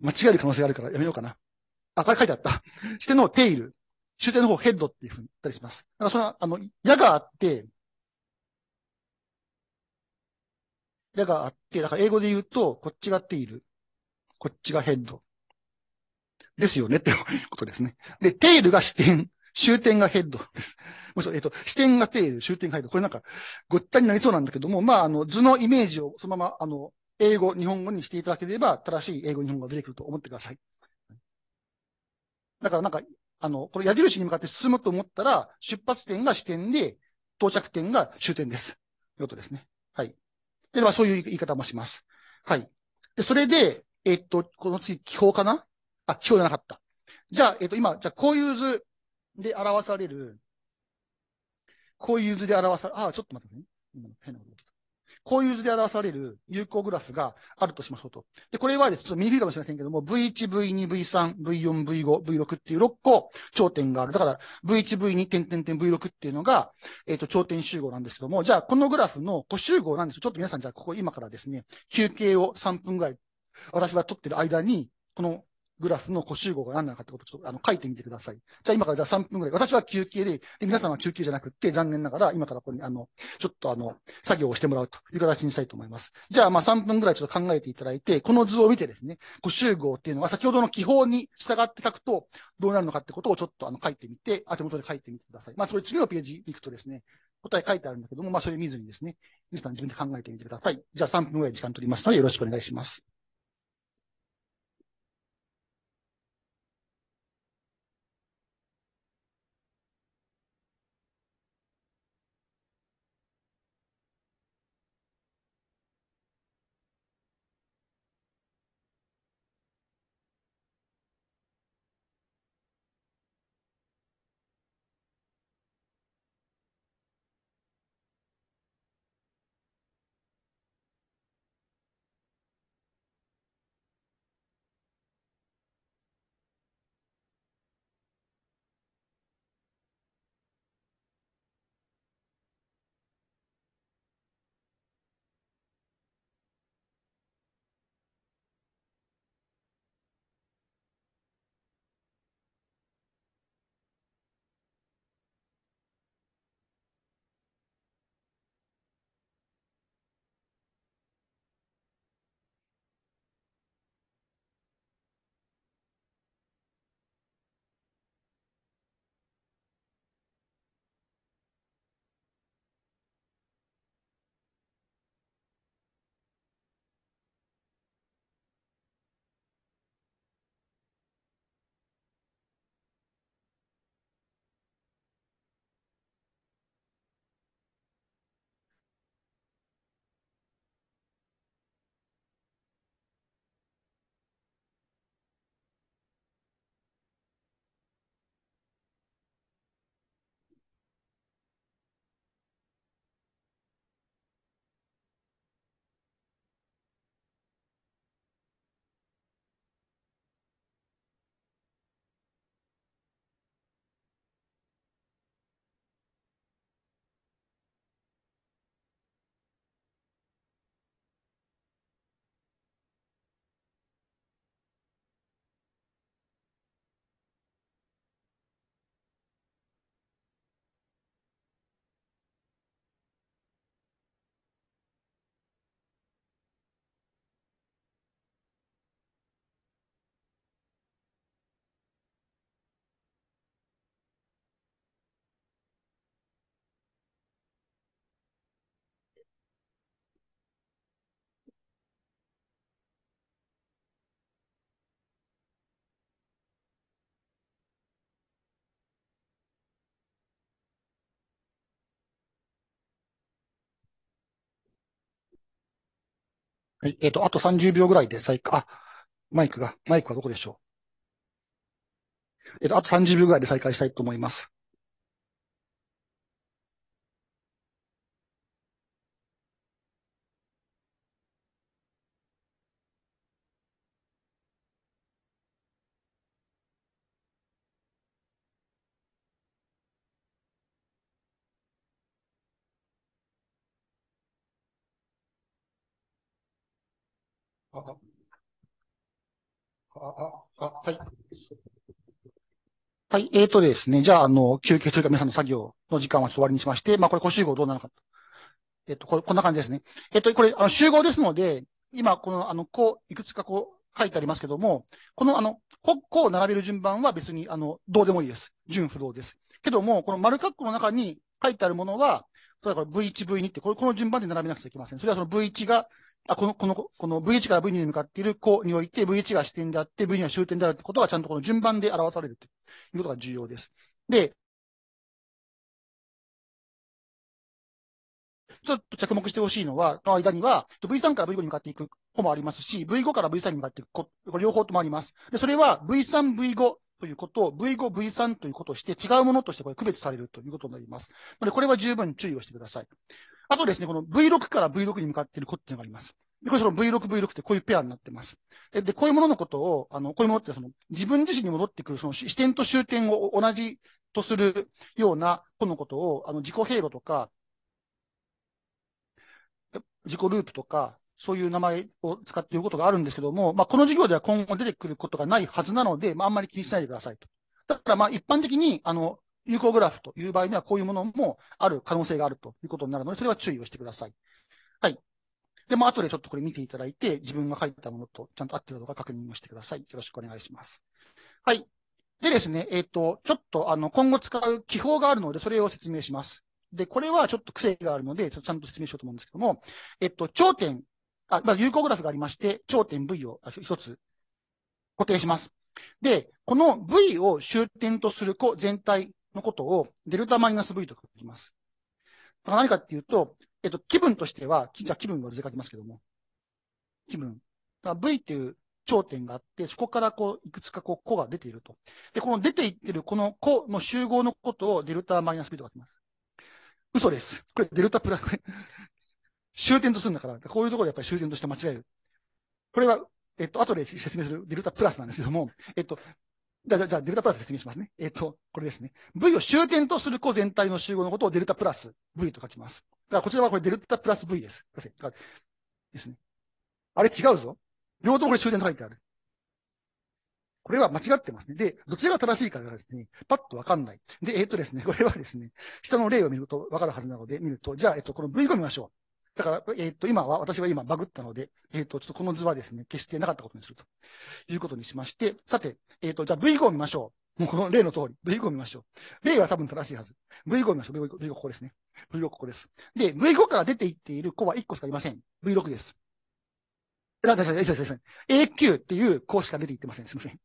間違える可能性があるからやめようかな。あ、書いてあった。視点のテイル。終点の方ヘッドっていうふうに言ったりします。だからその、あの、矢があって、矢があって、だから英語で言うと、こっちがっている。こっちがヘッド。ですよねってことですね。で、テールが視点、終点がヘッドです。もしえっ、ー、と、視点がテール、終点がヘッド。これなんか、ごっちゃになりそうなんだけども、まあ、あの、図のイメージをそのまま、あの、英語、日本語にしていただければ、正しい英語、日本語が出てくると思ってください。だからなんか、あの、これ矢印に向かって進むと思ったら、出発点が支点で、到着点が終点です。ということですね。はい。で、まあ、そういう言い方もします。はい。で、それで、えっと、この次、気泡かなあ、気泡じゃなかった。じゃあ、えっと、今、じゃあ、こういう図で表される、こういう図で表される、あ、ちょっと待ってね。今変なことこういう図で表される有効グラフがあるとしましょうと。で、これはですね、ちょっと見にくいかもしれませんけども、V1、V2、V3、V4、V5、V6 っていう6個頂点がある。だから、V1、V2、点点点 V6 っていうのが、えっ、ー、と、頂点集合なんですけども、じゃあ、このグラフの5集合なんですちょっと皆さん、じゃあ、ここ今からですね、休憩を3分ぐらい、私が取ってる間に、このグラフの補集合が何なのかってことをちょっとあの書いてみてください。じゃあ今からじゃあ3分ぐらい。私は休憩で、で皆さんは休憩じゃなくて、残念ながら今からここにあの、ちょっとあの、作業をしてもらうという形にしたいと思います。じゃあまあ3分ぐらいちょっと考えていただいて、この図を見てですね、個集合っていうのは先ほどの記法に従って書くとどうなるのかってことをちょっとあの書いてみて、手元で書いてみてください。まあそれ次のページ行くとですね、答え書いてあるんだけども、まあそれ見ずにですね、皆さん自分で考えてみてください。じゃあ3分ぐらい時間取りますのでよろしくお願いします。はい。えっ、ー、と、あと30秒ぐらいで再開、あ、マイクが、マイクはどこでしょう。えっ、ー、と、あと30秒ぐらいで再開したいと思います。あ、あ、あ、あ、はい。はい、えーとですね、じゃあ、あの、休憩というか皆さんの作業の時間はちょっと終わりにしまして、まあ、これ、個集合どうなのか。えっ、ー、と、これ、こんな感じですね。えっ、ー、と、これ、あの集合ですので、今、この、あの、こう、いくつかこう、書いてありますけども、この、あの、こ、こう並べる順番は別に、あの、どうでもいいです。順不動です。けども、この丸括弧の中に書いてあるものは、例えば V1、V2 って、これ、この順番で並べなくちゃいけません。それはその V1 があこの、この、この V1 から V2 に向かっている子において、V1 が支点であって、V2 が終点であるってことがちゃんとこの順番で表されるということが重要です。で、ちょっと着目してほしいのは、の間には、V3 から V5 に向かっていく子もありますし、V5 から V3 に向かっていく子、これ両方ともあります。で、それは V3、V5 ということを V5、V3 ということをして違うものとしてこれ区別されるということになります。で、これは十分注意をしてください。あとですね、この V6 から V6 に向かっているこっちがあります。で、これその V6、V6 ってこういうペアになってます。で、でこういうもののことを、あの、こういうものってその、自分自身に戻ってくる、その視点と終点を同じとするようなこのことを、あの、自己平語とか、自己ループとか、そういう名前を使っていることがあるんですけども、まあ、この授業では今後出てくることがないはずなので、まあ、あんまり気にしないでくださいと。だから、まあ、一般的に、あの、有効グラフという場合には、こういうものもある可能性があるということになるので、それは注意をしてください。はい。で、も、後でちょっとこれ見ていただいて、自分が書いたものとちゃんと合ってるのか確認をしてください。よろしくお願いします。はい。でですね、えっ、ー、と、ちょっとあの、今後使う記法があるので、それを説明します。で、これはちょっと癖があるので、ちゃんと説明しようと思うんですけども、えっ、ー、と、頂点、あ、まず有効グラフがありまして、頂点 V を一つ固定します。で、この V を終点とする個全体のことをデルタマイナス V と書きます。だから何かっていうと、えっと、気分としては、じゃ気分は図で書きますけども、気分。V っていう頂点があって、そこからこう、いくつかこう、個が出ていると。で、この出ていってるこの個の集合のことをデルタマイナス V と書きます。嘘です。これデルタプラ、これ、終点とするんだから、こういうところでやっぱり終点として間違える。これは、えっと、後で説明するデルタプラスなんですけども、えっと、じゃあ、じゃあ、デルタプラス説明しますね。えっ、ー、と、これですね。V を終点とする個全体の集合のことをデルタプラス V と書きます。だからこちらはこれデルタプラス V です。ですね。あれ違うぞ。両方これ終点と書いてある。これは間違ってますね。で、どちらが正しいかがですね、パッとわかんない。で、えっ、ー、とですね、これはですね、下の例を見るとわかるはずなので、見ると、じゃあ、えっ、と、この V を見ましょう。だから、えっ、と、今は、私は今バグったので、えっ、と、ちょっとこの図はですね、決してなかったことにするということにしまして、さて、えっ、と、じゃあ V 号を見ましょう。もうこの例の通り、V 号を見ましょう。例は多分正しいはず。V 号を見ましょう。V 号、V 号ここですね。V 号ここです。で、V 号から出ていっている子は1個しかいません。V6 です。だ、だ、だ、だ、だ、だ、AQ っていう子しか出ていってません。すいません。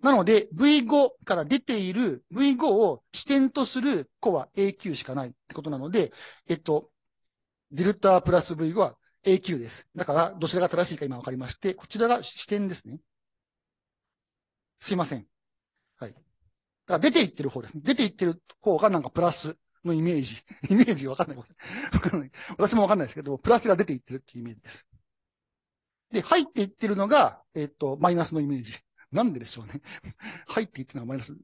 なので、V5 から出ている、V5 を視点とする子は AQ しかないってことなので、えっと、デルタプラス V は AQ です。だから、どちらが正しいか今わかりまして、こちらが視点ですね。すいません。はい。だから出ていってる方ですね。出ていってる方がなんかプラスのイメージ。イメージわかんない。わかんない。私もわかんないですけど、プラスが出ていってるっていうイメージです。で、入っていってるのが、えっと、マイナスのイメージ。なんででしょうね。入っていってるのはマイナス。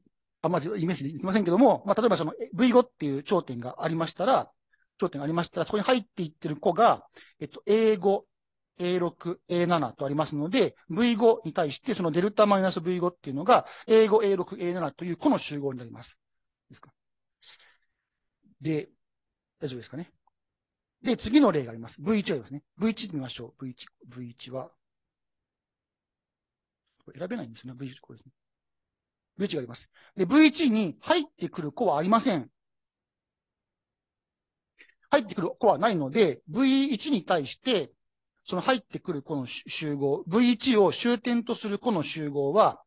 あんまりイメージできませんけども、まあ、例えばその V5 っていう頂点がありましたら、頂点がありましたら、そこに入っていってる子が、えっと、A5、A6、A7 とありますので、V5 に対してそのデルタマイナス V5 っていうのが、A5、A6、A7 という子の集合になります。ですかで、大丈夫ですかね。で、次の例があります。V1 がありますね。V1 見ましょう。V1、V1 は。これ選べないんですね。V1、これですね。V1 があります。で、V1 に入ってくる子はありません。入ってくる子はないので、V1 に対して、その入ってくる子の集合、V1 を終点とする子の集合は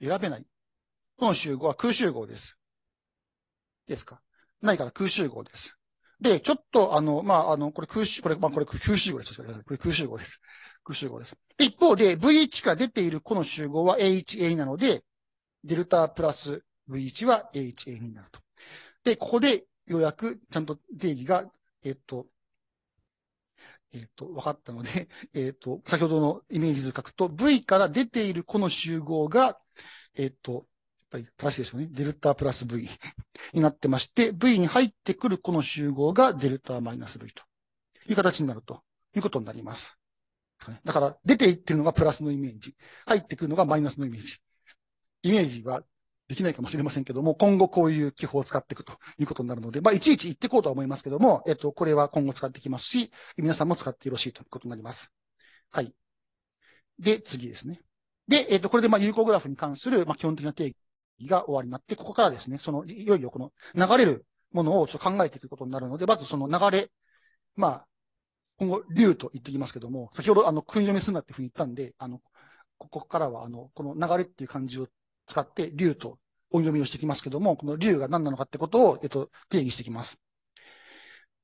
選べない。この集合は空集合です。ですか。ないから空集合です。で、ちょっと、あの、まあ、あの、これ空集、これ、まあ、これ空集合です。これ空集合です。空集合です。一方で、V1 が出ているこの集合は A1A なので、デルタプラス V1 は A1A になると。で、ここでようやくちゃんと定義が、えっと、えっと、分かったので、えっと、先ほどのイメージ図書くと、V から出ているこの集合が、えっと、やっぱり正しいでしょうね。デルタプラス V になってまして、V に入ってくるこの集合がデルタマイナス V という形になるということになります。だから、出ていってるのがプラスのイメージ。入ってくるのがマイナスのイメージ。イメージはできないかもしれませんけども、今後こういう記法を使っていくということになるので、まあ、いちいち言っていこうとは思いますけども、えっと、これは今後使っていきますし、皆さんも使ってよろしいということになります。はい。で、次ですね。で、えっと、これで、まあ、有効グラフに関する、まあ、基本的な定義が終わりになって、ここからですね、その、いよいよこの流れるものをちょっと考えていくことになるので、まずその流れ、まあ、今後、流と言ってきますけども、先ほど、あの、訓読みするなっていうふうに言ったんで、あの、ここからは、あの、この流れっていう漢字を使って、流と音読みをしてきますけども、この竜が何なのかってことを、えっと、定義してきます。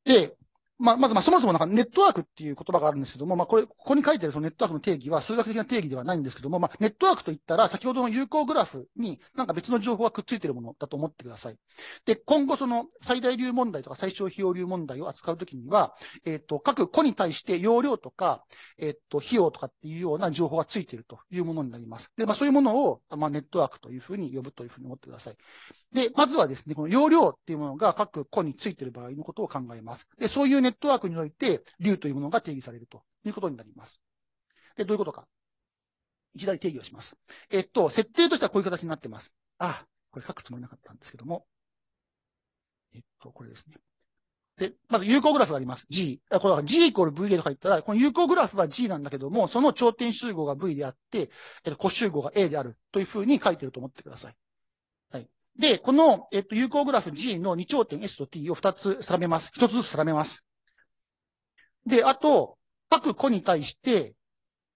で、まあ、まず、まあ、そもそもなんかネットワークっていう言葉があるんですけども、まあ、これ、ここに書いてあるそのネットワークの定義は数学的な定義ではないんですけども、まあ、ネットワークといったら、先ほどの有効グラフになんか別の情報がくっついてるものだと思ってください。で、今後その最大流問題とか最小費用流問題を扱うときには、えっ、ー、と、各個に対して容量とか、えっ、ー、と、費用とかっていうような情報がついてるというものになります。で、まあ、そういうものを、まあ、ネットワークというふうに呼ぶというふうに思ってください。で、まずはですね、この容量っていうものが各個についてる場合のことを考えます。で、そういう、ねネットワークにおいて、流というものが定義されるということになります。で、どういうことか。左定義をします。えっと、設定としてはこういう形になってます。あ、これ書くつもりなかったんですけども。えっと、これですね。で、まず有効グラフがあります。G。これは G イコール VA と書いたら、この有効グラフは G なんだけども、その頂点集合が V であって、えっと、個集合が A であるというふうに書いてると思ってください。はい。で、この、えっと、有効グラフ G の2頂点 S と T を2つ定めます。1つずつ定めます。で、あと、各個に対して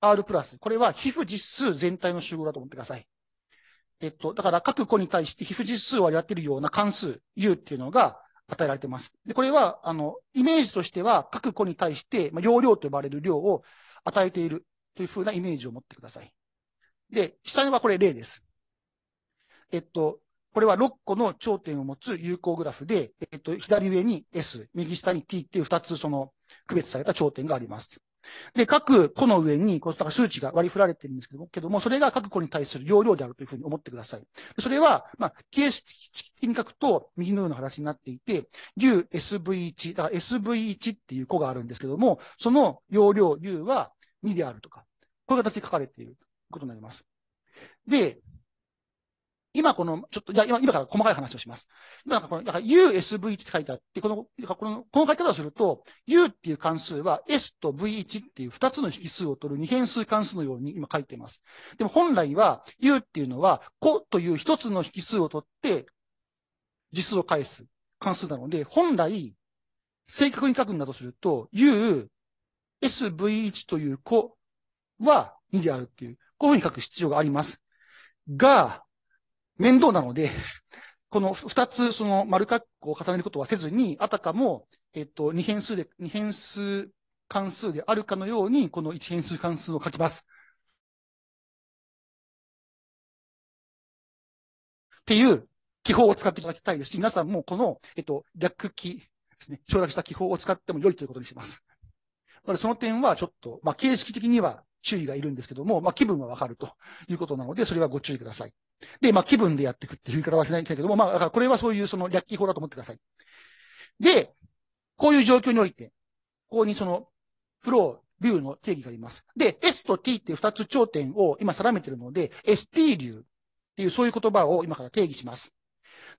R プラス。これは皮膚実数全体の集合だと思ってください。えっと、だから各個に対して皮膚実数を割り当てるような関数 U っていうのが与えられてます。で、これは、あの、イメージとしては各個に対して、まあ、容量と呼ばれる量を与えているというふうなイメージを持ってください。で、下にはこれ例です。えっと、これは6個の頂点を持つ有効グラフで、えっと、左上に S、右下に T っていう2つその区別された頂点があります。で、各個の上に、こう、数値が割り振られてるんですけども、けども、それが各個に対する容量であるというふうに思ってください。それは、まあ、形式的に書くと、右のような話になっていて、U、SV1、だから SV1 っていう個があるんですけども、その容量 U は2であるとか、こういう形で書かれていることになります。で、今この、ちょっと、じゃあ今、今から細かい話をします。今なんかこの、だから USV1 って書いてあって、この、この、この書き方をすると、U っていう関数は S と V1 っていう2つの引数を取る二変数関数のように今書いてます。でも本来は U っていうのは、個という1つの引数を取って、実数を返す関数なので、本来、正確に書くんだとすると、U、SV1 という個は2であるっていう、こういうふうに書く必要があります。が、面倒なので、この二つその丸括弧を重ねることはせずに、あたかも、えっと、二変数で、二変数関数であるかのように、この一変数関数を書きます。っていう記法を使っていただきたいですし、皆さんもこの、えっと、略記ですね、省略した記法を使っても良いということにします。その点はちょっと、まあ、形式的には注意がいるんですけども、まあ、気分はわかるということなので、それはご注意ください。で、まあ、気分でやっていくっていう言い方はしないんだけども、まあ、これはそういうその略記法だと思ってください。で、こういう状況において、ここにその、フロー、ビューの定義があります。で、S と T って2つ頂点を今定めているので、ST 流っていうそういう言葉を今から定義します。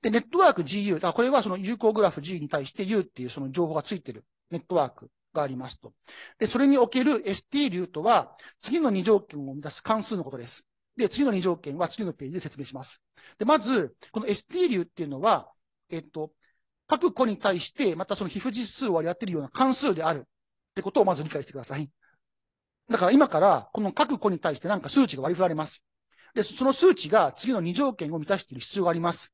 で、ネットワーク GU、あこれはその有効グラフ G に対して U っていうその情報がついてるネットワークがありますと。で、それにおける ST 流とは、次の2条件を生み出す関数のことです。で、次の2条件は次のページで説明します。で、まず、この ST 流っていうのは、えっと、各個に対して、またその皮膚実数を割り当てるような関数であるってことをまず理解してください。だから今から、この各個に対してなんか数値が割り振られます。で、その数値が次の2条件を満たしている必要があります。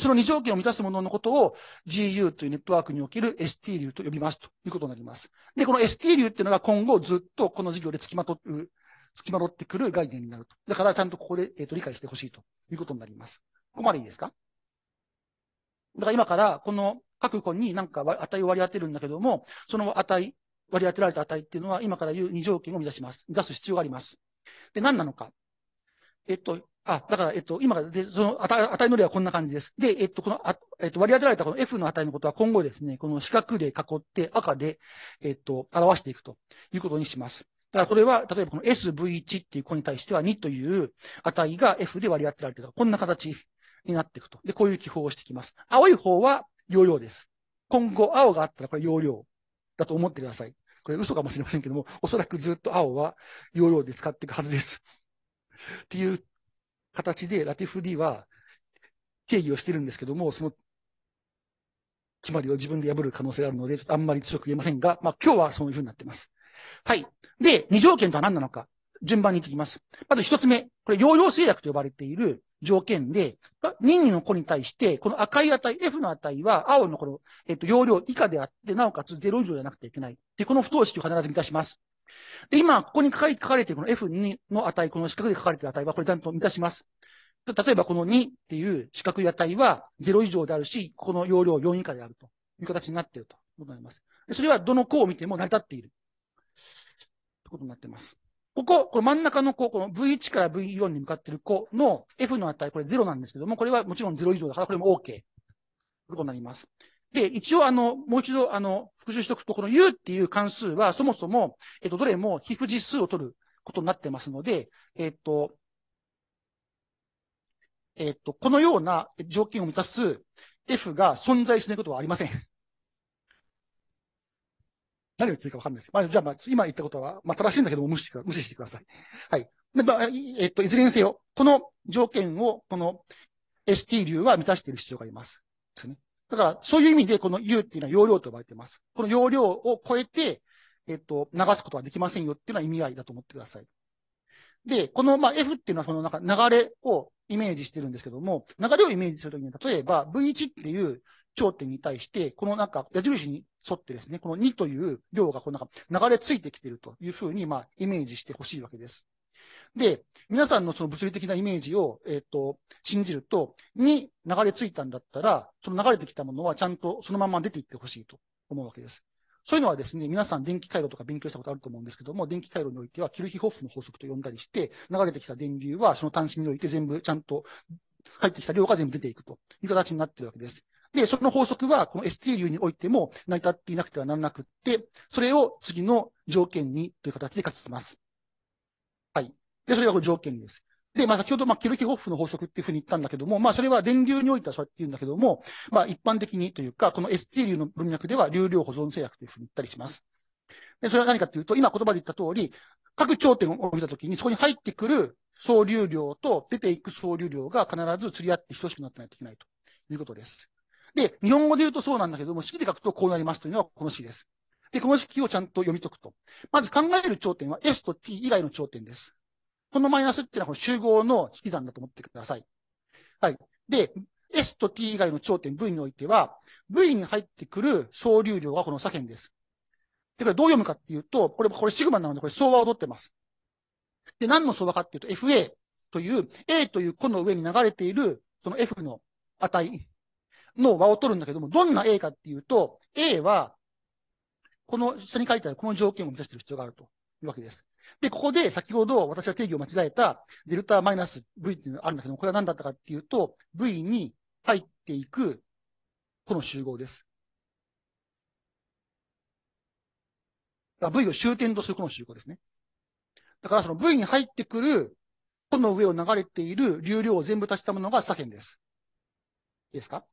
その二条件を満たすもののことを GU というネットワークにおける ST 流と呼びますということになります。で、この ST 流っていうのが今後ずっとこの授業で付きまとう、付きまとってくる概念になると。だからちゃんとここで、えーと、理解してほしいということになります。ここまでいいですかだから今からこの各個になんか値を割り当てるんだけども、その値、割り当てられた値っていうのは今から言う二条件を満たします。満たす必要があります。で、何なのか。えっと、あ、だから、えっと、今、で、その値、値の例はこんな感じです。で、えっと、この、あえっと、割り当てられたこの F の値のことは今後ですね、この四角で囲って赤で、えっと、表していくということにします。だからこれは、例えばこの SV1 っていう子に対しては2という値が F で割り当てられてるこんな形になっていくと。で、こういう記法をしてきます。青い方は容量です。今後青があったらこれ容量だと思ってください。これ嘘かもしれませんけども、おそらくずっと青は容量で使っていくはずです。っていう形でラティフ D は定義をしてるんですけども、その決まりを自分で破る可能性があるので、ちょっとあんまり強く言えませんが、まあ今日はそういうふうになってます。はい。で、二条件とは何なのか、順番に言ってきます。まず一つ目、これ、容量制約と呼ばれている条件で、任意の子に対して、この赤い値、F の値は、青のこの、えっと、容量以下であって、なおかつ0以上じゃなくてはいけない。で、この不等式を必ず満たします。で、今、ここに書かれているこの F2 の値、この四角で書かれている値は、これちゃんと満たします。例えば、この2っていう四角い値は0以上であるし、この容量4以下であるという形になっているということになります。それはどの項を見ても成り立っている。ということになっています。ここ、この真ん中の項、この V1 から V4 に向かっている項の F の値、これ0なんですけども、これはもちろん0以上だから、これも OK。ということになります。で、一応あの、もう一度あの、復習しておくと、この U っていう関数は、そもそも、えっと、どれも皮膚実数を取ることになってますので、えっと、えっと、このような条件を満たす F が存在しないことはありません。何を言ってるかわかんないです。まあ、じゃあ、まあ、今言ったことは、まあ、正しいんだけども、無視して、無視してください。はい。で、まあ、えっと、いずれにせよ、この条件を、この ST 流は満たしている必要があります。ですね。だから、そういう意味で、この U っていうのは容量と呼ばれています。この容量を超えて、えっと、流すことはできませんよっていうのは意味合いだと思ってください。で、この、まあ、F っていうのはそのなんか流れをイメージしてるんですけども、流れをイメージするときに、例えば V1 っていう頂点に対して、このなんか矢印に沿ってですね、この2という量がこのなんか流れついてきてるというふうに、まあ、イメージしてほしいわけです。で、皆さんのその物理的なイメージを、えっ、ー、と、信じると、に流れ着いたんだったら、その流れてきたものはちゃんとそのまま出ていってほしいと思うわけです。そういうのはですね、皆さん電気回路とか勉強したことあると思うんですけども、電気回路においてはキルヒホッフの法則と呼んだりして、流れてきた電流はその端子において全部ちゃんと入ってきた量が全部出ていくという形になっているわけです。で、その法則はこの ST 流においても成り立っていなくてはならなくって、それを次の条件にという形で書きます。はい。で、それがこれ条件です。で、まあ、先ほど、まあ、ケルケホッフの法則っていうふうに言ったんだけども、まあ、それは電流においてはそうやって言うんだけども、まあ、一般的にというか、この ST 流の文脈では流量保存制約というふうに言ったりします。で、それは何かというと、今言葉で言った通り、各頂点を見たときに、そこに入ってくる総流量と出ていく総流量が必ず釣り合って等しくなってないといけないということです。で、日本語で言うとそうなんだけども、式で書くとこうなりますというのはこの式です。で、この式をちゃんと読み解くと。まず考える頂点は S と T 以外の頂点です。このマイナスっていうのはこの集合の引き算だと思ってください。はい。で、S と T 以外の頂点 V においては、V に入ってくる総流量はこの左辺です。で、これどう読むかっていうと、これ、これシグマなので、これ相和を取ってます。で、何の相和かっていうと、FA という、A という弧の上に流れている、その F の値の和を取るんだけども、どんな A かっていうと、A は、この下に書いてあるこの条件を満たしている必要があるというわけです。で、ここで先ほど私は定義を間違えたデルタマイナス V っていうのがあるんだけども、これは何だったかっていうと、V に入っていくこの集合です。V を終点とするこの集合ですね。だからその V に入ってくる、この上を流れている流量を全部足したものが左辺です。いいですか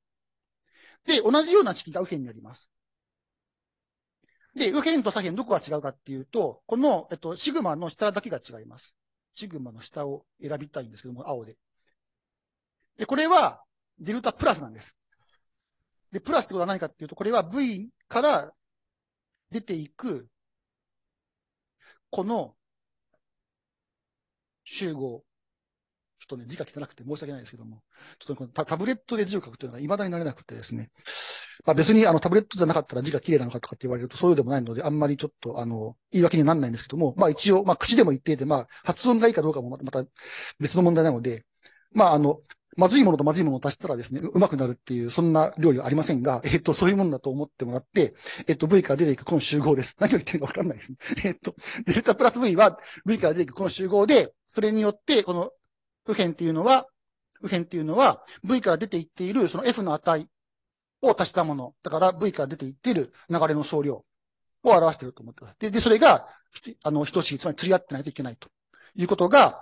で、同じような式が右辺にあります。で、右辺と左辺どこが違うかっていうと、この、えっと、シグマの下だけが違います。シグマの下を選びたいんですけども、青で。で、これは、デルタプラスなんです。で、プラスってことは何かっていうと、これは V から出ていく、この集合。ちょっとね、字が汚くて申し訳ないですけども、ちょっとタタブレットで字を書くというのは未だになれなくてですね、まあ、別にあのタブレットじゃなかったら字が綺麗なのかとかって言われるとそうでもないので、あんまりちょっとあの、言い訳にならないんですけども、まあ一応、まあ口でも言っていて、まあ発音がいいかどうかもまた別の問題なので、まああの、まずいものとまずいものを足したらですね、うまくなるっていう、そんな料理はありませんが、えっ、と、そういうものだと思ってもらって、えっ、と、V から出ていくこの集合です。何を言ってるかわかんないですね。えっ、と、デルタプラス V は V から出ていくこの集合で、それによって、この右辺っていうのは、右辺っていうのは、V から出ていっているその F の値を足したもの。だから V から出ていっている流れの総量を表していると思ってください。で、でそれが、あの、等しい、つまり釣り合ってないといけないということが、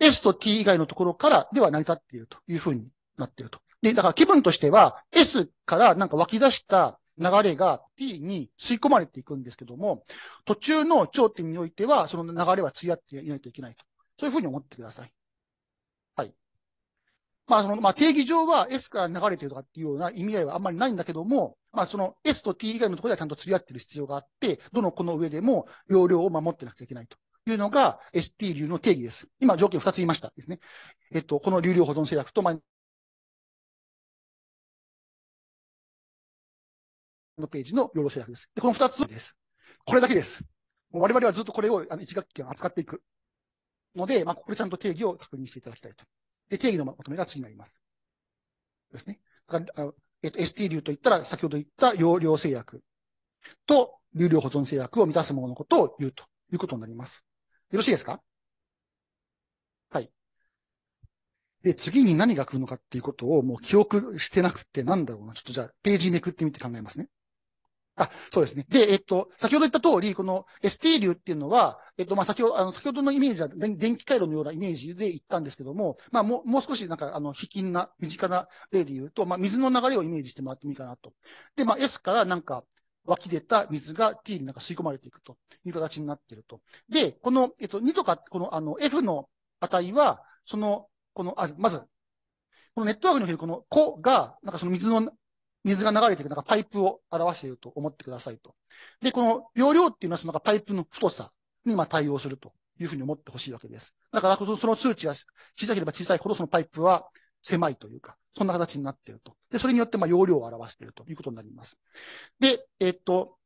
S と T 以外のところからでは成り立っているというふうになっていると。で、だから気分としては、S からなんか湧き出した流れが T に吸い込まれていくんですけども、途中の頂点においては、その流れは釣り合っていないといけないと。そういうふうに思ってください。まあ、その、まあ、定義上は S から流れてるとかっていうような意味合いはあんまりないんだけども、まあ、その S と T 以外のところではちゃんと釣り合ってる必要があって、どの子の上でも容量を守ってなくちゃいけないというのが ST 流の定義です。今、条件2つ言いましたですね。えっと、この流量保存制約と、まあ、のページの容量制約です。で、この2つです。これだけです。もう我々はずっとこれをあの学期間扱っていくので、まあ、ここでちゃんと定義を確認していただきたいと。で、定義のまとめが次になります。ですね。だから、えっと、ST 流といったら、先ほど言った容量制約と流量保存制約を満たすもののことを言うということになります。よろしいですかはい。で、次に何が来るのかっていうことをもう記憶してなくてなんだろうな。ちょっとじゃあ、ページめくってみて考えますね。あ、そうですね。で、えっと、先ほど言った通り、この ST 流っていうのは、えっと、まあ、先ほど、あの、先ほどのイメージは電気回路のようなイメージで言ったんですけども、まあ、もう、もう少しなんか、あの、卑近な、身近な例で言うと、まあ、水の流れをイメージしてもらってもいいかなと。で、まあ、S からなんか、湧き出た水が t になんか吸い込まれていくという形になっていると。で、この、えっと、2とか、この、あの、F の値は、その、この、あ、まず、このネットワークにおけるこの子が、なんかその水の水が流れていく、なんかパイプを表していると思ってくださいと。で、この容量っていうのはそのパイプの太さにま対応するというふうに思ってほしいわけです。だから、その数値が小さければ小さいほどそのパイプは狭いというか、そんな形になっていると。で、それによってま容量を表しているということになります。で、えっと、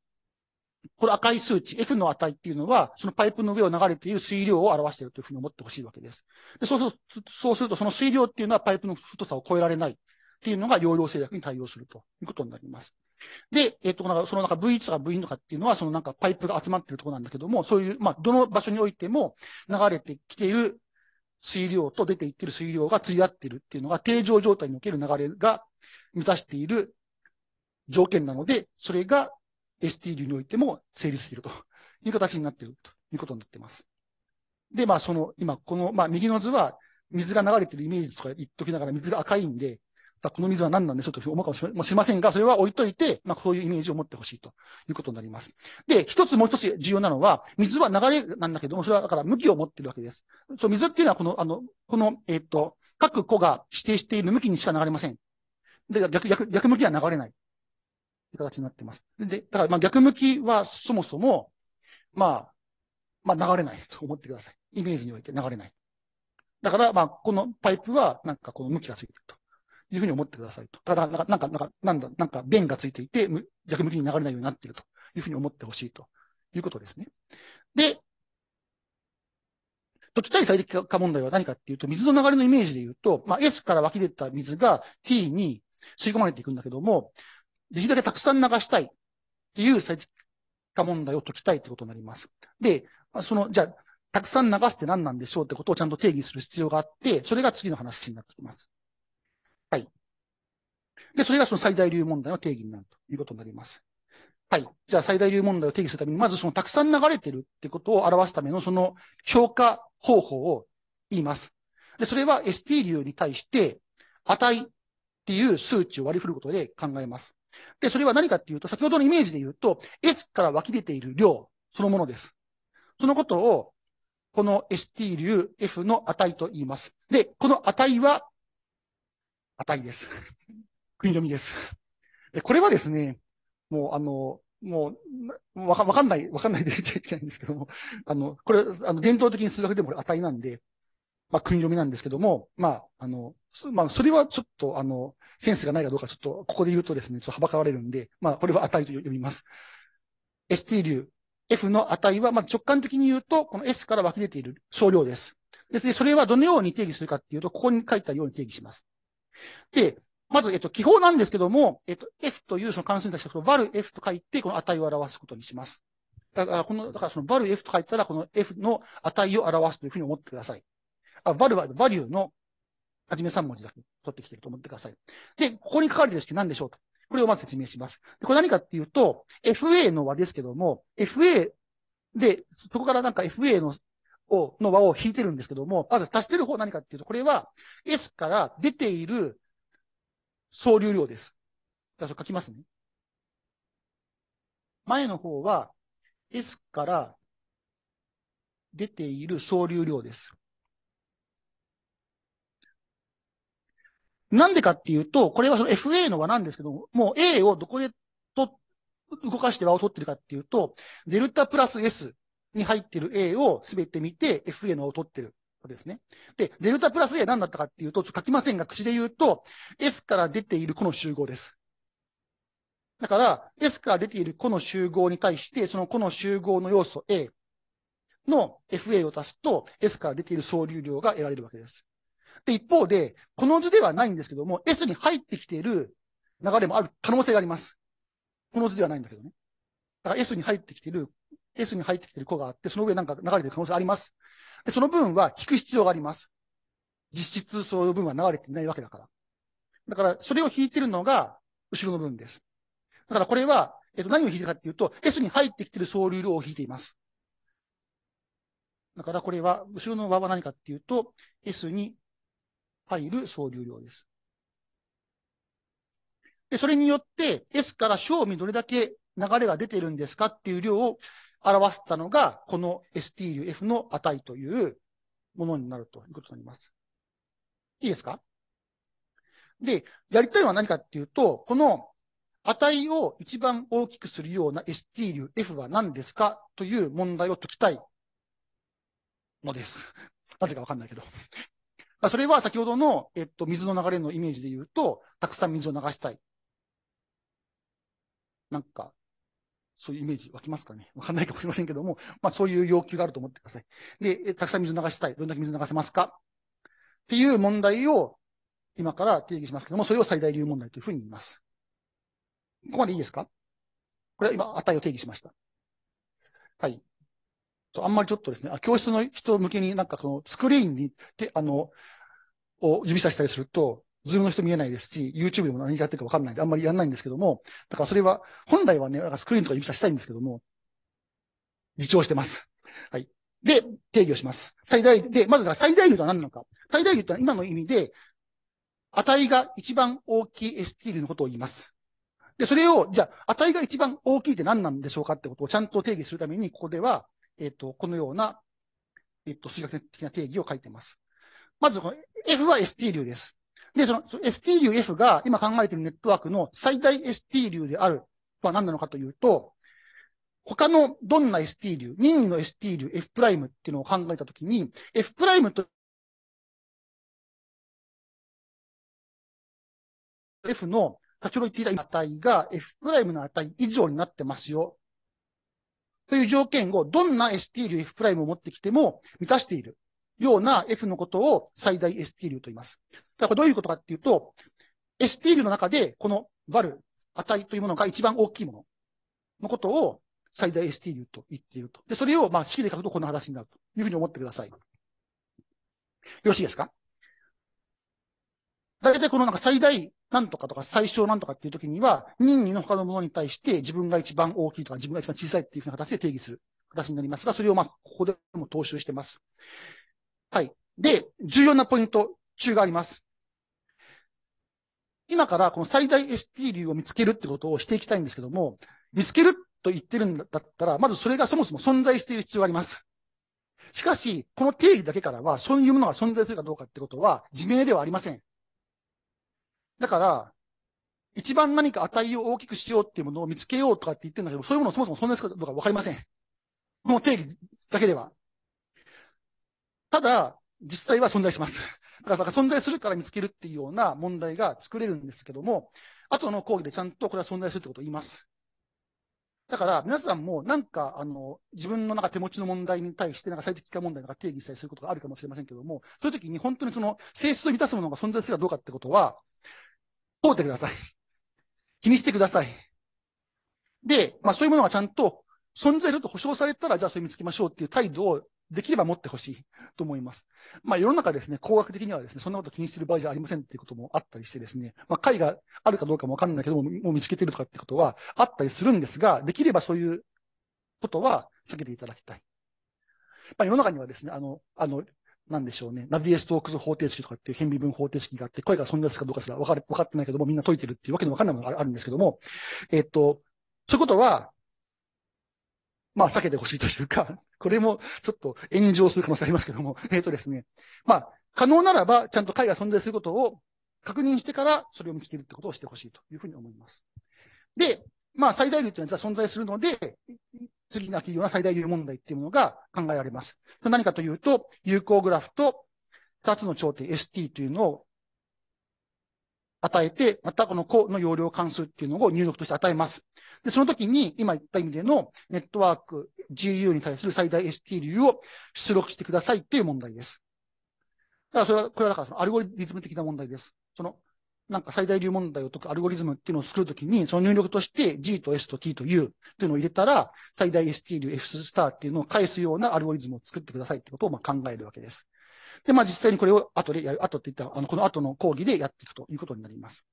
この赤い数値、F の値っていうのは、そのパイプの上を流れている水量を表しているというふうに思ってほしいわけです。でそうすると、そうするとその水量っていうのはパイプの太さを超えられないっていうのが容量制約に対応するということになります。で、えっ、ー、と、なんかそのなんか V1 とか V2 とかっていうのは、そのなんかパイプが集まっているところなんだけども、そういう、まあ、どの場所においても流れてきている水量と出ていってる水量が釣り合ってるっていうのが、定常状態における流れが満たしている条件なので、それが ST 流においても成立しているという形になっているということになっています。で、まあ、その、今、この、まあ、右の図は、水が流れてるイメージとか言っときながら水が赤いんで、さあ、この水は何なんでしょうと思うかもしれませんが、それは置いといて、まあ、そういうイメージを持ってほしいということになります。で、一つもう一つ重要なのは、水は流れなんだけども、それはだから向きを持ってるわけです。そう、水っていうのは、この、あの、この、えっ、ー、と、各個が指定している向きにしか流れません。で、逆、逆、逆向きは流れない。という形になってます。で、だから、まあ、逆向きはそもそも、まあ、まあ、流れないと思ってください。イメージにおいて流れない。だから、まあ、このパイプは、なんかこの向きがついてると。いうふうに思ってくださいと。ただ、なんか、なんか、なんか、なんだ、なんか、弁がついていて、逆向きに流れないようになっているというふうに思ってほしいということですね。で、時対最適化問題は何かっていうと、水の流れのイメージで言うと、まあ、S から湧き出た水が T に吸い込まれていくんだけども、できるだけたくさん流したいっていう最適化問題を解きたいってことになります。で、その、じゃあ、たくさん流すって何なんでしょうってことをちゃんと定義する必要があって、それが次の話になってきます。はい。で、それがその最大流問題の定義になるということになります。はい。じゃあ最大流問題を定義するために、まずそのたくさん流れてるってことを表すためのその評価方法を言います。で、それは ST 流に対して値っていう数値を割り振ることで考えます。で、それは何かっていうと、先ほどのイメージで言うと、S から湧き出ている量そのものです。そのことを、この ST 流 F の値と言います。で、この値は値です。国読みです。これはですね、もうあの、もう、わかわかんない、わかんないで 言っちゃいけないんですけども、あの、これ、あの、伝統的に数学でもこれ値なんで、まあ、国読みなんですけども、まあ、あの、まあ、それはちょっと、あの、センスがないかどうか、ちょっと、ここで言うとですね、ちょっとはばかられるんで、まあ、これは値と読みます。ST 流、F の値は、まあ、直感的に言うと、この S から湧き出ている少量です。ですね、それはどのように定義するかっていうと、ここに書いたように定義します。で、まず、えっと、記号なんですけども、えっと、f というその関数に対して、var f と書いて、この値を表すことにします。だから、この、だからその var f と書いたら、この f の値を表すというふうに思ってください。あ、var は v a ュ u の、はじめ3文字だけ取ってきてると思ってください。で、ここに書かれてる式何でしょうと。これをまず説明します。で、これ何かっていうと、FA の和ですけども、FA で、そこからなんか FA のを、の和を引いてるんですけども、まず足してる方何かっていうと、これは S から出ている総流量です。じゃあ書きますね。前の方は S から出ている総流量です。なんでかっていうと、これはその FA の和なんですけども、う A をどこでと動かして和を取ってるかっていうと、デルタプラス S に入ってる A をすべて見て FA のを取ってるわけですね。で、デルタプラス A 何だったかっていうと、ちょっと書きませんが、口で言うと、S から出ているこの集合です。だから、S から出ているこの集合に対して、そのこの集合の要素 A の FA を足すと、S から出ている総流量が得られるわけです。で、一方で、この図ではないんですけども、S に入ってきている流れもある可能性があります。この図ではないんだけどね。だから S に入ってきている S に入ってきてる子があって、その上なんか流れてる可能性あります。で、その分は引く必要があります。実質その分は流れていないわけだから。だから、それを引いてるのが、後ろの分です。だからこれは、えっと、何を引いてるかっていうと、S に入ってきてる総流量を引いています。だからこれは、後ろの和は何かっていうと、S に入る総流量です。で、それによって、S から正味どれだけ流れが出てるんですかっていう量を表したのが、この STUF の値というものになるということになります。いいですかで、やりたいのは何かっていうと、この値を一番大きくするような ST 流 F は何ですかという問題を解きたいのです。なぜかわかんないけど。それは先ほどの、えっと、水の流れのイメージで言うと、たくさん水を流したい。なんか、そういうイメージ湧きますかねわかんないかもしれませんけども、まあそういう要求があると思ってください。で、たくさん水流したい。どんだけ水流せますかっていう問題を今から定義しますけども、それを最大流問題というふうに言います。ここまでいいですかこれは今、値を定義しました。はい。あんまりちょっとですね、教室の人向けになんかこのスクリーンに、て、あの、を指さしたりすると、ズームの人見えないですし、YouTube でも何やってるかわかんないんで、あんまりやんないんですけども、だからそれは、本来はね、なんかスクリーンとか指さしたいんですけども、自重してます。はい。で、定義をします。最大、で、まず最大流とは何なのか。最大流とは今の意味で、値が一番大きい ST 流のことを言います。で、それを、じゃあ、値が一番大きいって何なんでしょうかってことをちゃんと定義するために、ここでは、えっ、と、このような、えっ、と、数学的な定義を書いてます。まず、この F は ST 流です。で、その ST 流 F が今考えているネットワークの最大 ST 流であるとは何なのかというと、他のどんな ST 流、任意の ST 流 F' っていうのを考えたときに、F' と F の先ほど言っていた値が F' の値以上になってますよ。という条件をどんな ST 流 F' を持ってきても満たしている。ような F のことを最大 ST 流と言います。だからどういうことかっていうと、ST 流の中でこの v a 値というものが一番大きいもののことを最大 ST 流と言っていると。で、それをまあ式で書くとこの話になるというふうに思ってください。よろしいですか大体このなんか最大なんとかとか最小なんとかっていうときには、任意の他のものに対して自分が一番大きいとか自分が一番小さいっていうふうな形で定義する形になりますが、それをまあここでも踏襲してます。はい。で、重要なポイント、中があります。今からこの最大 ST 流を見つけるってことをしていきたいんですけども、見つけると言ってるんだったら、まずそれがそもそも存在している必要があります。しかし、この定義だけからは、そういうものが存在するかどうかってことは、自明ではありません。だから、一番何か値を大きくしようっていうものを見つけようとかって言ってるんだけど、そういうものそもそも存在するかどうかわかりません。この定義だけでは。ただ、実際は存在します。だから存在するから見つけるっていうような問題が作れるんですけども、後の講義でちゃんとこれは存在するってことを言います。だから皆さんもなんかあの自分のなんか手持ちの問題に対してなんか最適化問題とか定義したりすることがあるかもしれませんけども、そういう時に本当にその性質を満たすものが存在するかどうかってことは、問うてください。気にしてください。で、まあそういうものがちゃんと存在すると保証されたら、じゃあそれ見つけましょうっていう態度をできれば持ってほしいと思います。まあ、世の中ですね、工学的にはですね、そんなこと気にしてる場合じゃありませんっていうこともあったりしてですね、まあ、解があるかどうかもわかんないけども、もう見つけてるとかってことはあったりするんですが、できればそういうことは避けていただきたい。まあ、世の中にはですね、あの、あの、なんでしょうね。ナビエストークス方程式とかっていう変微分方程式があって、声が存在するかどうかすら分か分かってないけども、みんな解いてるっていうわけのわかんないものがあるんですけども、えっと、そういうことは、まあ、避けてほしいというか、これもちょっと炎上する可能性ありますけども、えっ、ー、とですね、まあ、可能ならば、ちゃんと解が存在することを確認してから、それを見つけるってことをしてほしいというふうに思います。で、まあ、最大流というのは存在するので、次なきような最大流問題っていうものが考えられます。何かというと、有効グラフと2つの頂点 ST というのを与えて、またこの個の容量関数っていうのを入力として与えます。で、その時に今言った意味でのネットワーク GU に対する最大 ST 流を出力してくださいっていう問題です。だからそれは、これはだからそのアルゴリズム的な問題です。その、なんか最大流問題を解くアルゴリズムっていうのを作るときに、その入力として G と S と T と U っていうのを入れたら、最大 ST 流 F スターっていうのを返すようなアルゴリズムを作ってくださいってことをまあ考えるわけです。で、まあ実際にこれを後でやる、後って言った、あの、この後の講義でやっていくということになります。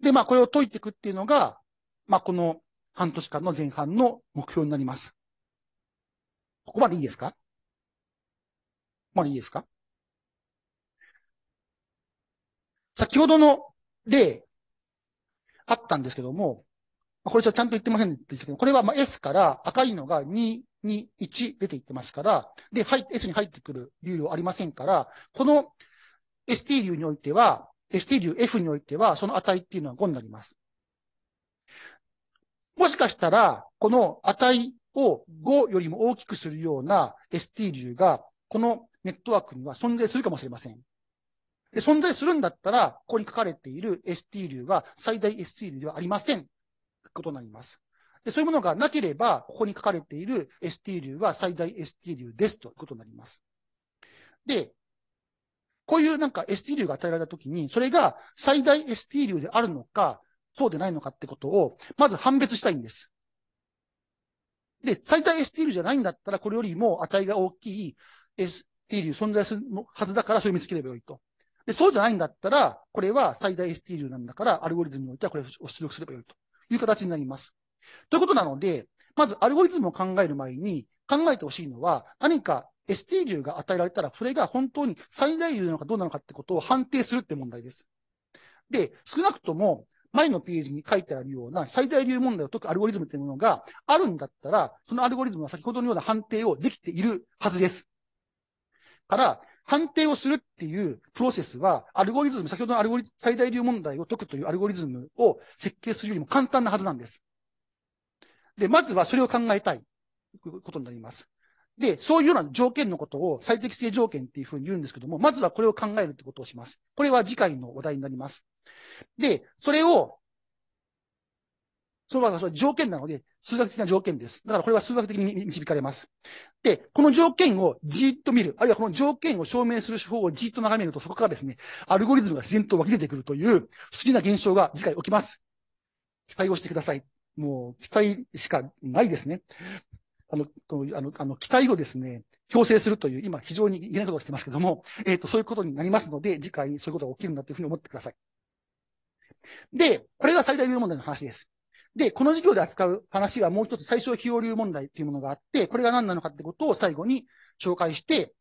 で、まあこれを解いていくっていうのが、まあこの半年間の前半の目標になります。ここまでいいですかここまでいいですか先ほどの例、あったんですけども、これじゃちゃんと言ってませんでしたけど、これはまあ S から赤いのが2、に1出ていってますから、で、はい、S に入ってくる流量ありませんから、この ST 流においては、ST 流 F においては、その値っていうのは5になります。もしかしたら、この値を5よりも大きくするような ST 流が、このネットワークには存在するかもしれません。で存在するんだったら、ここに書かれている ST 流は最大 ST 流ではありません。ということになります。でそういうものがなければ、ここに書かれている ST 流は最大 ST 流ですということになります。で、こういうなんか ST 流が与えられたときに、それが最大 ST 流であるのか、そうでないのかってことを、まず判別したいんです。で、最大 ST 流じゃないんだったら、これよりも値が大きい ST 流存在するはずだから、それを見つければよいと。で、そうじゃないんだったら、これは最大 ST 流なんだから、アルゴリズムにおいてはこれを出力すればよいという形になります。ということなので、まずアルゴリズムを考える前に考えてほしいのは、何か ST 流が与えられたら、それが本当に最大流なのかどうなのかってことを判定するって問題です。で、少なくとも前のページに書いてあるような最大流問題を解くアルゴリズムっていうものがあるんだったら、そのアルゴリズムは先ほどのような判定をできているはずです。から、判定をするっていうプロセスは、アルゴリズム、先ほどのアルゴリ最大流問題を解くというアルゴリズムを設計するよりも簡単なはずなんです。で、まずはそれを考えたいことになります。で、そういうような条件のことを最適性条件っていうふうに言うんですけども、まずはこれを考えるってことをします。これは次回の話題になります。で、それを、それはそ条件なので、数学的な条件です。だからこれは数学的に導かれます。で、この条件をじっと見る、あるいはこの条件を証明する手法をじっと眺めると、そこからですね、アルゴリズムが自然と湧き出てくるという不思議な現象が次回起きます。期待をしてください。もう期待しかないですね。あの、あの、あの期待をですね、強制するという、今非常にいけないことをしてますけども、えっ、ー、と、そういうことになりますので、次回そういうことが起きるんだというふうに思ってください。で、これが最大流問題の話です。で、この授業で扱う話はもう一つ最小費用流問題というものがあって、これが何なのかってことを最後に紹介して、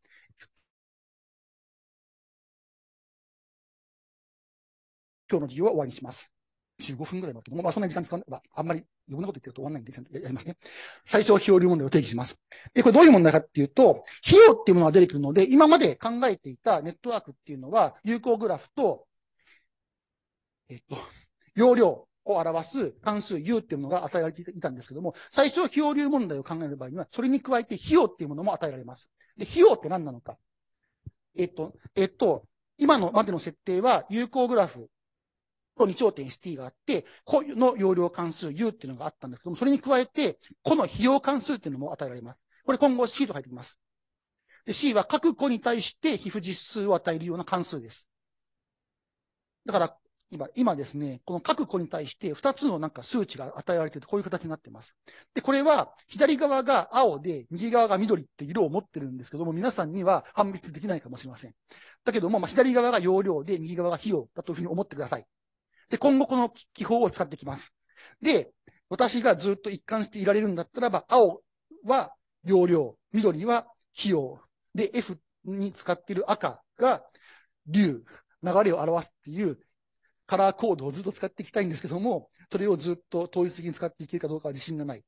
今日の授業は終わりにします。15分ぐらいもあるけども、まあそんなに時間使わない、あんまり余分なこと言ってると終わらないんで、やりますね。最小費用流問題を定義します。で、これどういう問題かっていうと、費用っていうものが出てくるので、今まで考えていたネットワークっていうのは、有効グラフと、えっと、容量、を表す関数 U っていうものが与えられていたんですけども、最小費用流問題を考える場合には、それに加えて費用っていうものも与えられます。で、費用って何なのか。えっと、えっと、今のまでの設定は有効グラフ2頂点 ST があって、こうの容量関数 U っていうのがあったんですけども、それに加えて、この費用関数っていうのも与えられます。これ今後 C と入ってきます。で C は各個に対して皮膚実数を与えるような関数です。だから、今、今ですね、この各個に対して2つのなんか数値が与えられていて、こういう形になってます。で、これは左側が青で、右側が緑って色を持ってるんですけども、皆さんには判別できないかもしれません。だけども、まあ、左側が容量で、右側が費用だというふうに思ってください。で、今後この気泡を使っていきます。で、私がずっと一貫していられるんだったらば、青は容量、緑は費用。で、F に使っている赤が流、流れを表すっていうカラーコードをずっと使っていきたいんですけども、それをずっと統一的に使っていけるかどうかは自信がない。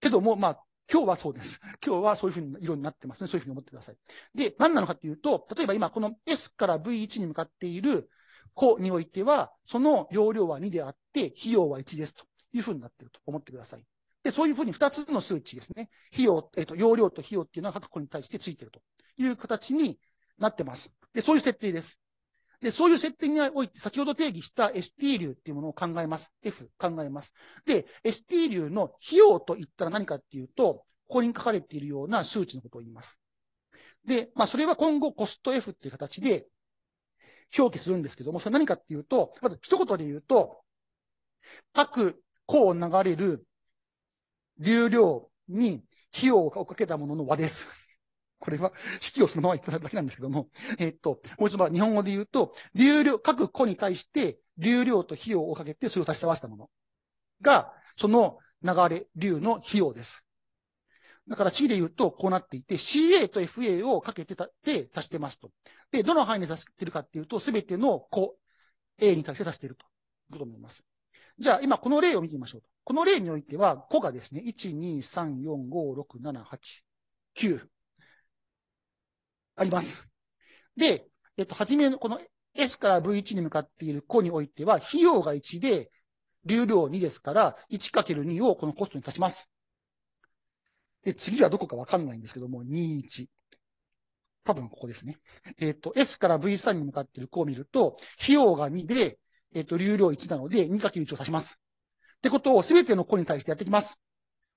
けども、まあ、今日はそうです。今日はそういうふうに色になってますね。そういうふうに思ってください。で、何なのかというと、例えば今この S から V1 に向かっている個においては、その容量は2であって、費用は1ですというふうになっていると思ってください。で、そういうふうに2つの数値ですね。費用、えっ、ー、と、容量と費用っていうのは各個に対してついているという形になってます。で、そういう設定です。で、そういう設定において、先ほど定義した ST 流っていうものを考えます。F 考えます。で、ST 流の費用といったら何かっていうと、ここに書かれているような数値のことを言います。で、まあ、それは今後コスト F っていう形で表記するんですけども、それ何かっていうと、まず一言で言うと、各項を流れる流量に費用をかけたものの和です。これは式をそのまま言っただけなんですけども、えっと、もう一度日本語で言うと、流量、各個に対して流量と費用をかけてそれを足し合わせたものが、その流れ、流の費用です。だから C で言うとこうなっていて、CA と FA をかけてたて足してますと。で、どの範囲で足してるかっていうと、すべての子、A に対して足してると。ことになります。じゃあ、今この例を見てみましょう。この例においては、子がですね、1、2、3、4、5、6、7、8、9、あります。で、えっと、はじめのこの S から V1 に向かっている子においては、費用が1で、流量2ですから、1×2 をこのコストに足します。で、次はどこかわかんないんですけども、21。多分ここですね。えっ、ー、と、S から V3 に向かっている項を見ると、費用が2で、えっ、ー、と、流量1なので、2×1 を足します。ってことを全ての項に対してやっていきます。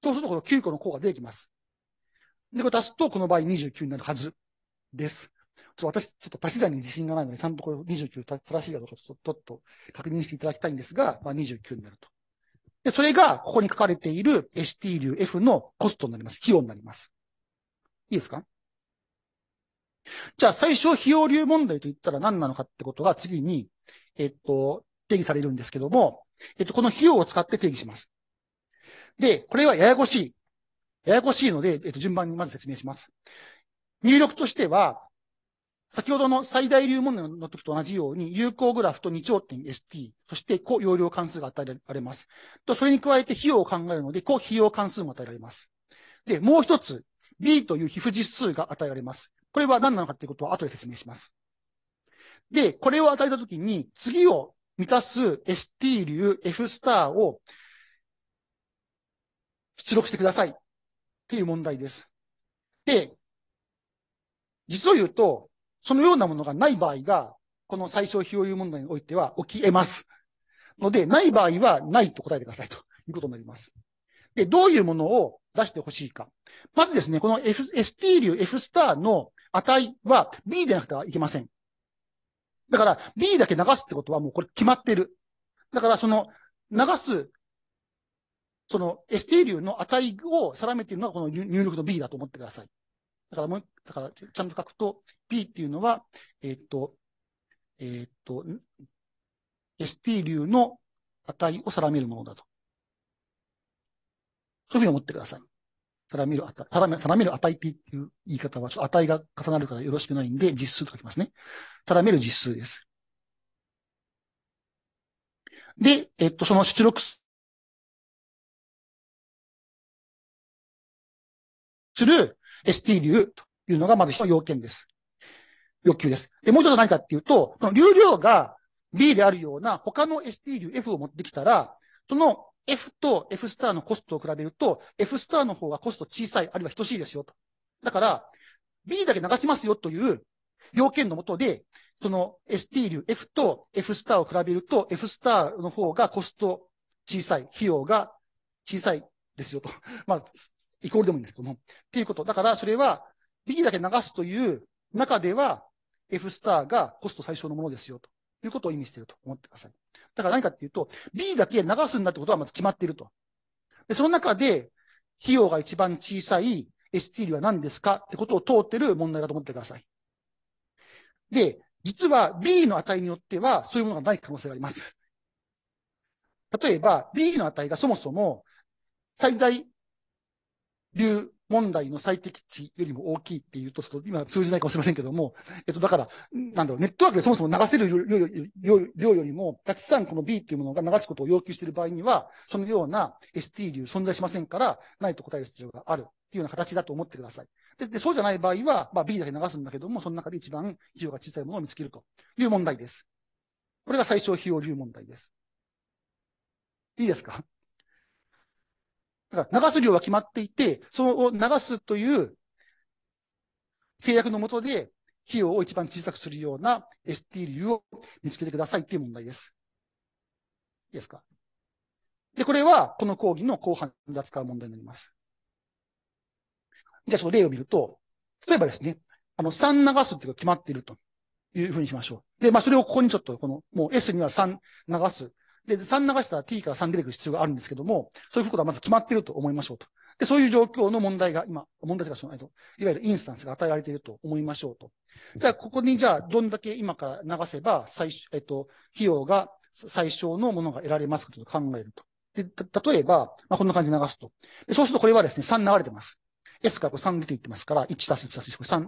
そうすると、この9個の項が出てきます。で、これ足すと、この場合29になるはずです。ちょっと私、ちょっと足し算に自信がないので、ちゃんとこれ29正しいかどうかちょっと確認していただきたいんですが、まあ、29になると。で、それが、ここに書かれている s t 流 F のコストになります。費用になります。いいですかじゃあ、最初、費用流問題と言ったら何なのかってことが次に、えっと、定義されるんですけども、えっと、この費用を使って定義します。で、これはややこしい。ややこしいので、えっと、順番にまず説明します。入力としては、先ほどの最大流問題の時と同じように、有効グラフと2頂点 ST、そして高容量関数が与えられます。と、それに加えて費用を考えるので、高費用関数も与えられます。で、もう一つ、B という皮膚実数が与えられます。これは何なのかということは後で説明します。で、これを与えたときに、次を満たす ST 流 F スターを出力してください。っていう問題です。で、実を言うと、そのようなものがない場合が、この最小費用有問題においては起き得ます。ので、ない場合はないと答えてくださいということになります。で、どういうものを出してほしいか。まずですね、この F、ST 流 F スターの値は B でなくてはいけません。だから B だけ流すってことはもうこれ決まってる。だからその流す、その ST 流の値を定めているのはこの入力の B だと思ってください。だからもう、だからちゃんと書くと、P っていうのは、えー、っと、えー、っと、ST 流の値を定めるものだと。そういうふうに思ってください。定める値、定め定める値っていう言い方は、値が重なるからよろしくないんで、実数と書きますね。定める実数です。で、えっと、その出力する ST 流というのがまず一つの要件です。欲求です。で、もう一つと何かっていうと、この流量が B であるような他の ST 流 F を持ってきたら、その F と F スターのコストを比べると、F スターの方がコスト小さい、あるいは等しいですよと。だから、B だけ流しますよという要件のもとで、その ST 流 F と F スターを比べると、F スターの方がコスト小さい、費用が小さいですよと。まあ、イコールでもいいんですけども。っていうこと。だから、それは、B だけ流すという中では、F スターがコスト最小のものですよ、ということを意味していると思ってください。だから何かっていうと、B だけ流すんだってことはまず決まっていると。で、その中で、費用が一番小さい STL は何ですかってことを通ってる問題だと思ってください。で、実は B の値によっては、そういうものがない可能性があります。例えば、B の値がそもそも最大流問題の最適値よりも大きいっていうと、今通じないかもしれませんけども、えっと、だから、なんだろう、ネットワークでそもそも流せる量よりも、たくさんこの B っていうものが流すことを要求している場合には、そのような ST 流存在しませんから、ないと答える必要があるっていうような形だと思ってください。で、でそうじゃない場合は、まあ、B だけ流すんだけども、その中で一番費用が小さいものを見つけるという問題です。これが最小費用流問題です。いいですかだから流す量は決まっていて、そのを流すという制約のもとで、費用を一番小さくするような ST 流を見つけてくださいっていう問題です。いいですかで、これは、この講義の後半で扱う問題になります。じゃあ、その例を見ると、例えばですね、あの、3流すっていうのが決まっているというふうにしましょう。で、まあ、それをここにちょっと、この、もう S には3流すで、3流したら t から3出てくる必要があるんですけども、そういうことはまず決まっていると思いましょうと。で、そういう状況の問題が今、問題がその、ないと、いわゆるインスタンスが与えられていると思いましょうと。じゃあ、ここにじゃあ、どんだけ今から流せば、最、初、えっと、費用が最小のものが得られますかと考えると。で、例えば、まあ、こんな感じで流すと。でそうするとこれはですね、3流れてます。S からこう3出ていってますから、1足す1足す3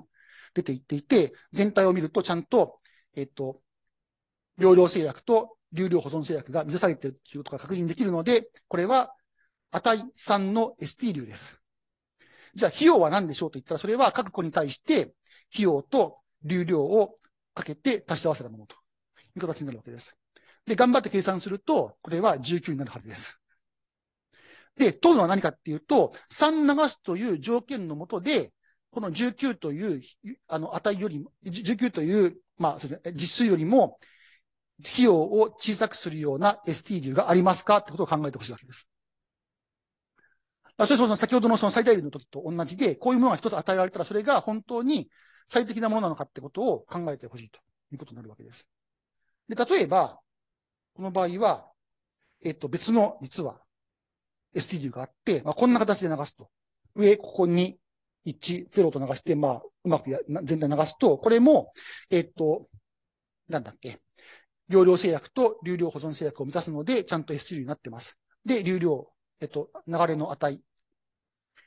出ていっていて、全体を見るとちゃんと、えっと、容量制約と流量保存制約が満たされているということが確認できるので、これは値3の ST 流です。じゃあ、費用は何でしょうと言ったら、それは各個に対して費用と流量をかけて足し合わせたものという形になるわけです。で、頑張って計算すると、これは19になるはずです。で、問うのは何かっていうと、3流すという条件のもとで、この19という、あの、値よりも、19という、まあ、そうですね、実数よりも、費用を小さくするような ST 流がありますかってことを考えてほしいわけです。そうその先ほどのその最大流の時と同じで、こういうものが一つ与えられたら、それが本当に最適なものなのかってことを考えてほしいということになるわけです。で、例えば、この場合は、えっと、別の、実は、ST 流があって、まあ、こんな形で流すと。上、ここに、1、0と流して、まあ、うまくや、全体流すと、これも、えっと、なんだっけ、容量制約と流量保存制約を満たすので、ちゃんと S3 になってます。で、流量、えっと、流れの値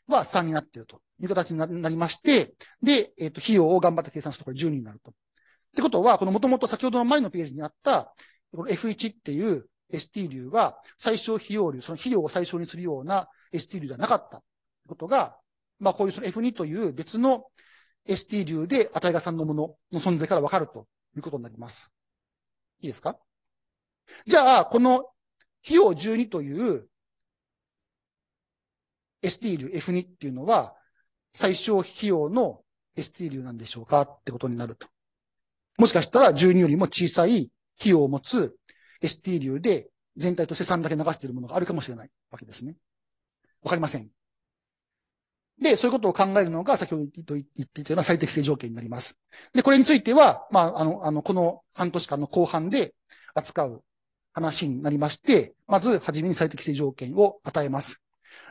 は3になっているという形になりまして、で、えっと、費用を頑張って計算するところ10になると。ってことは、このもともと先ほどの前のページにあった、この F1 っていう ST 流は最小費用流、その費用を最小にするような ST 流ではなかったことが、まあこういうその F2 という別の ST 流で値が3のものの存在からわかるということになります。いいですかじゃあ、この費用12という、エスティール F2 っていうのは、最小費用のエスティールなんでしょうかってことになると。もしかしたら12よりも小さい費用を持つエスティールで全体として3だけ流しているものがあるかもしれないわけですね。わかりません。で、そういうことを考えるのが、先ほど言っていたような最適性条件になります。で、これについては、まあ、あの、あの、この半年間の後半で扱う話になりまして、まず、はじめに最適性条件を与えます。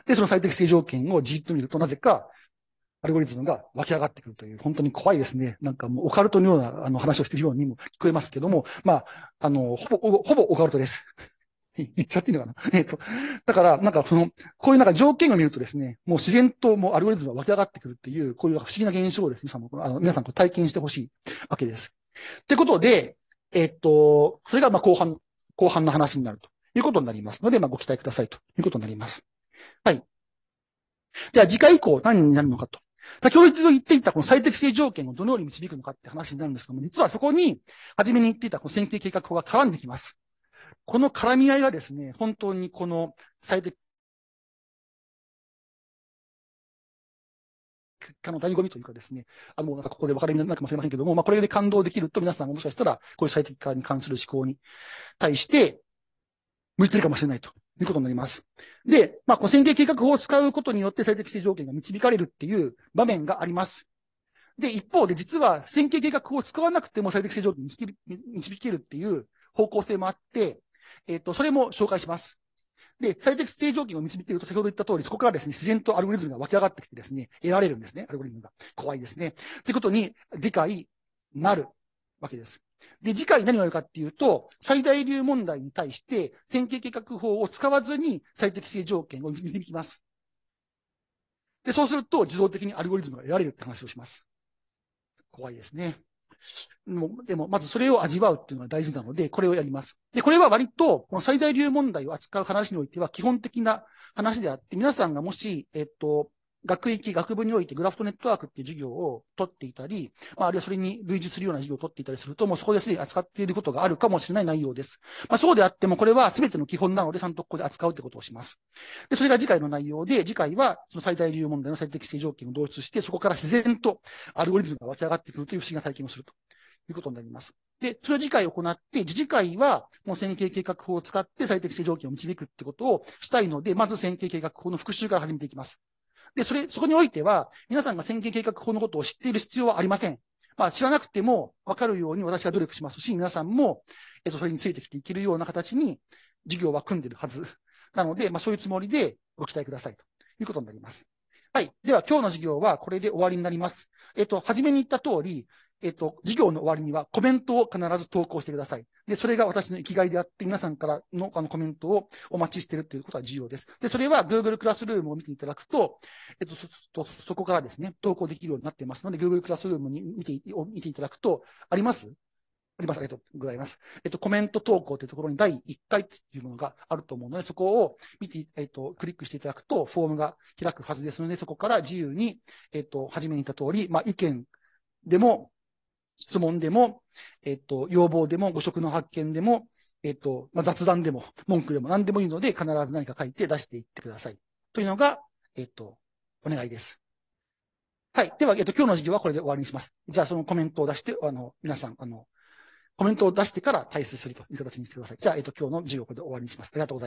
で、その最適性条件をじっと見ると、なぜか、アルゴリズムが湧き上がってくるという、本当に怖いですね。なんかもうオカルトのようなあの話をしているようにも聞こえますけども、まあ、あの、ほぼ、ほぼオカルトです。言っちゃっていいのかな えっ、ー、と、だから、なんかその、こういうなんか条件を見るとですね、もう自然ともうアルゴリズムが湧き上がってくるっていう、こういう不思議な現象をですね、さあの皆さん体験してほしいわけです。ってことで、えっ、ー、と、それがまあ後半、後半の話になるということになりますので、まあご期待くださいということになります。はい。では次回以降何になるのかと。先ほど言っていたこの最適性条件をどのように導くのかって話になるんですけども、実はそこに、初めに言っていたこの選定計画法が絡んできます。この絡み合いがですね、本当にこの最適化の醍醐味というかですね、あの、なんかここで分かれになるかもしれませんけども、まあ、これで感動できると皆さんもしかしたら、こういう最適化に関する思考に対して、向いてるかもしれないということになります。で、まあ、この線形計画法を使うことによって最適性条件が導かれるっていう場面があります。で、一方で実は線形計画法を使わなくても最適性条件に導けるっていう方向性もあって、えっ、ー、と、それも紹介します。で、最適正常件を導いていると、先ほど言った通り、そこからですね、自然とアルゴリズムが湧き上がってきてですね、得られるんですね、アルゴリズムが。怖いですね。ということに、次回、なるわけです。で、次回何をやるかっていうと、最大流問題に対して、線形計画法を使わずに最適性条件を導きます。で、そうすると自動的にアルゴリズムが得られるって話をします。怖いですね。もう、でも、まずそれを味わうっていうのが大事なので、これをやります。で、これは割と、この最大流問題を扱う話においては基本的な話であって、皆さんがもし、えっと、学域、学部においてグラフトネットワークっていう授業を取っていたり、まあ、あるいはそれに類似するような授業を取っていたりすると、もうそこですでに扱っていることがあるかもしれない内容です。まあ、そうであっても、これは全ての基本なので、ちゃんとここで扱うってことをします。で、それが次回の内容で、次回は、その最大理由問題の最適性条件を導出して、そこから自然とアルゴリズムが湧き上がってくるという不思議な体験をするということになります。で、それを次回行って、次回は、もう線形計画法を使って最適性条件を導くってことをしたいので、まず線形計画法の復習から始めていきます。で、それ、そこにおいては、皆さんが選挙計画法のことを知っている必要はありません。まあ、知らなくても分かるように私は努力しますし、皆さんも、えっと、それについてきていけるような形に、事業は組んでるはず。なので、まあ、そういうつもりでご期待くださいということになります。はい。では、今日の授業はこれで終わりになります。えっと、はじめに言った通り、えっと、授業の終わりにはコメントを必ず投稿してください。で、それが私の生きがいであって、皆さんからのあのコメントをお待ちしているということは重要です。で、それは Google クラスルームを見ていただくと、えっと、そそこからですね、投稿できるようになってますので、Google クラスルームに見てを見ていただくと、ありますあります。ありがとうございます。えっと、コメント投稿というところに第1回というものがあると思うので、そこを見て、えっと、クリックしていただくと、フォームが開くはずですので、そこから自由に、えっと、初めに言った通り、まあ、意見でも、質問でも、えっと、要望でも、誤植の発見でも、えっと、まあ、雑談でも、文句でも何でもいいので、必ず何か書いて出していってください。というのが、えっと、お願いです。はい。では、えっと、今日の授業はこれで終わりにします。じゃあ、そのコメントを出して、あの、皆さん、あの、コメントを出してから退出するという形にしてください。じゃあ、えっと、今日の授業はこれで終わりにします。ありがとうございます。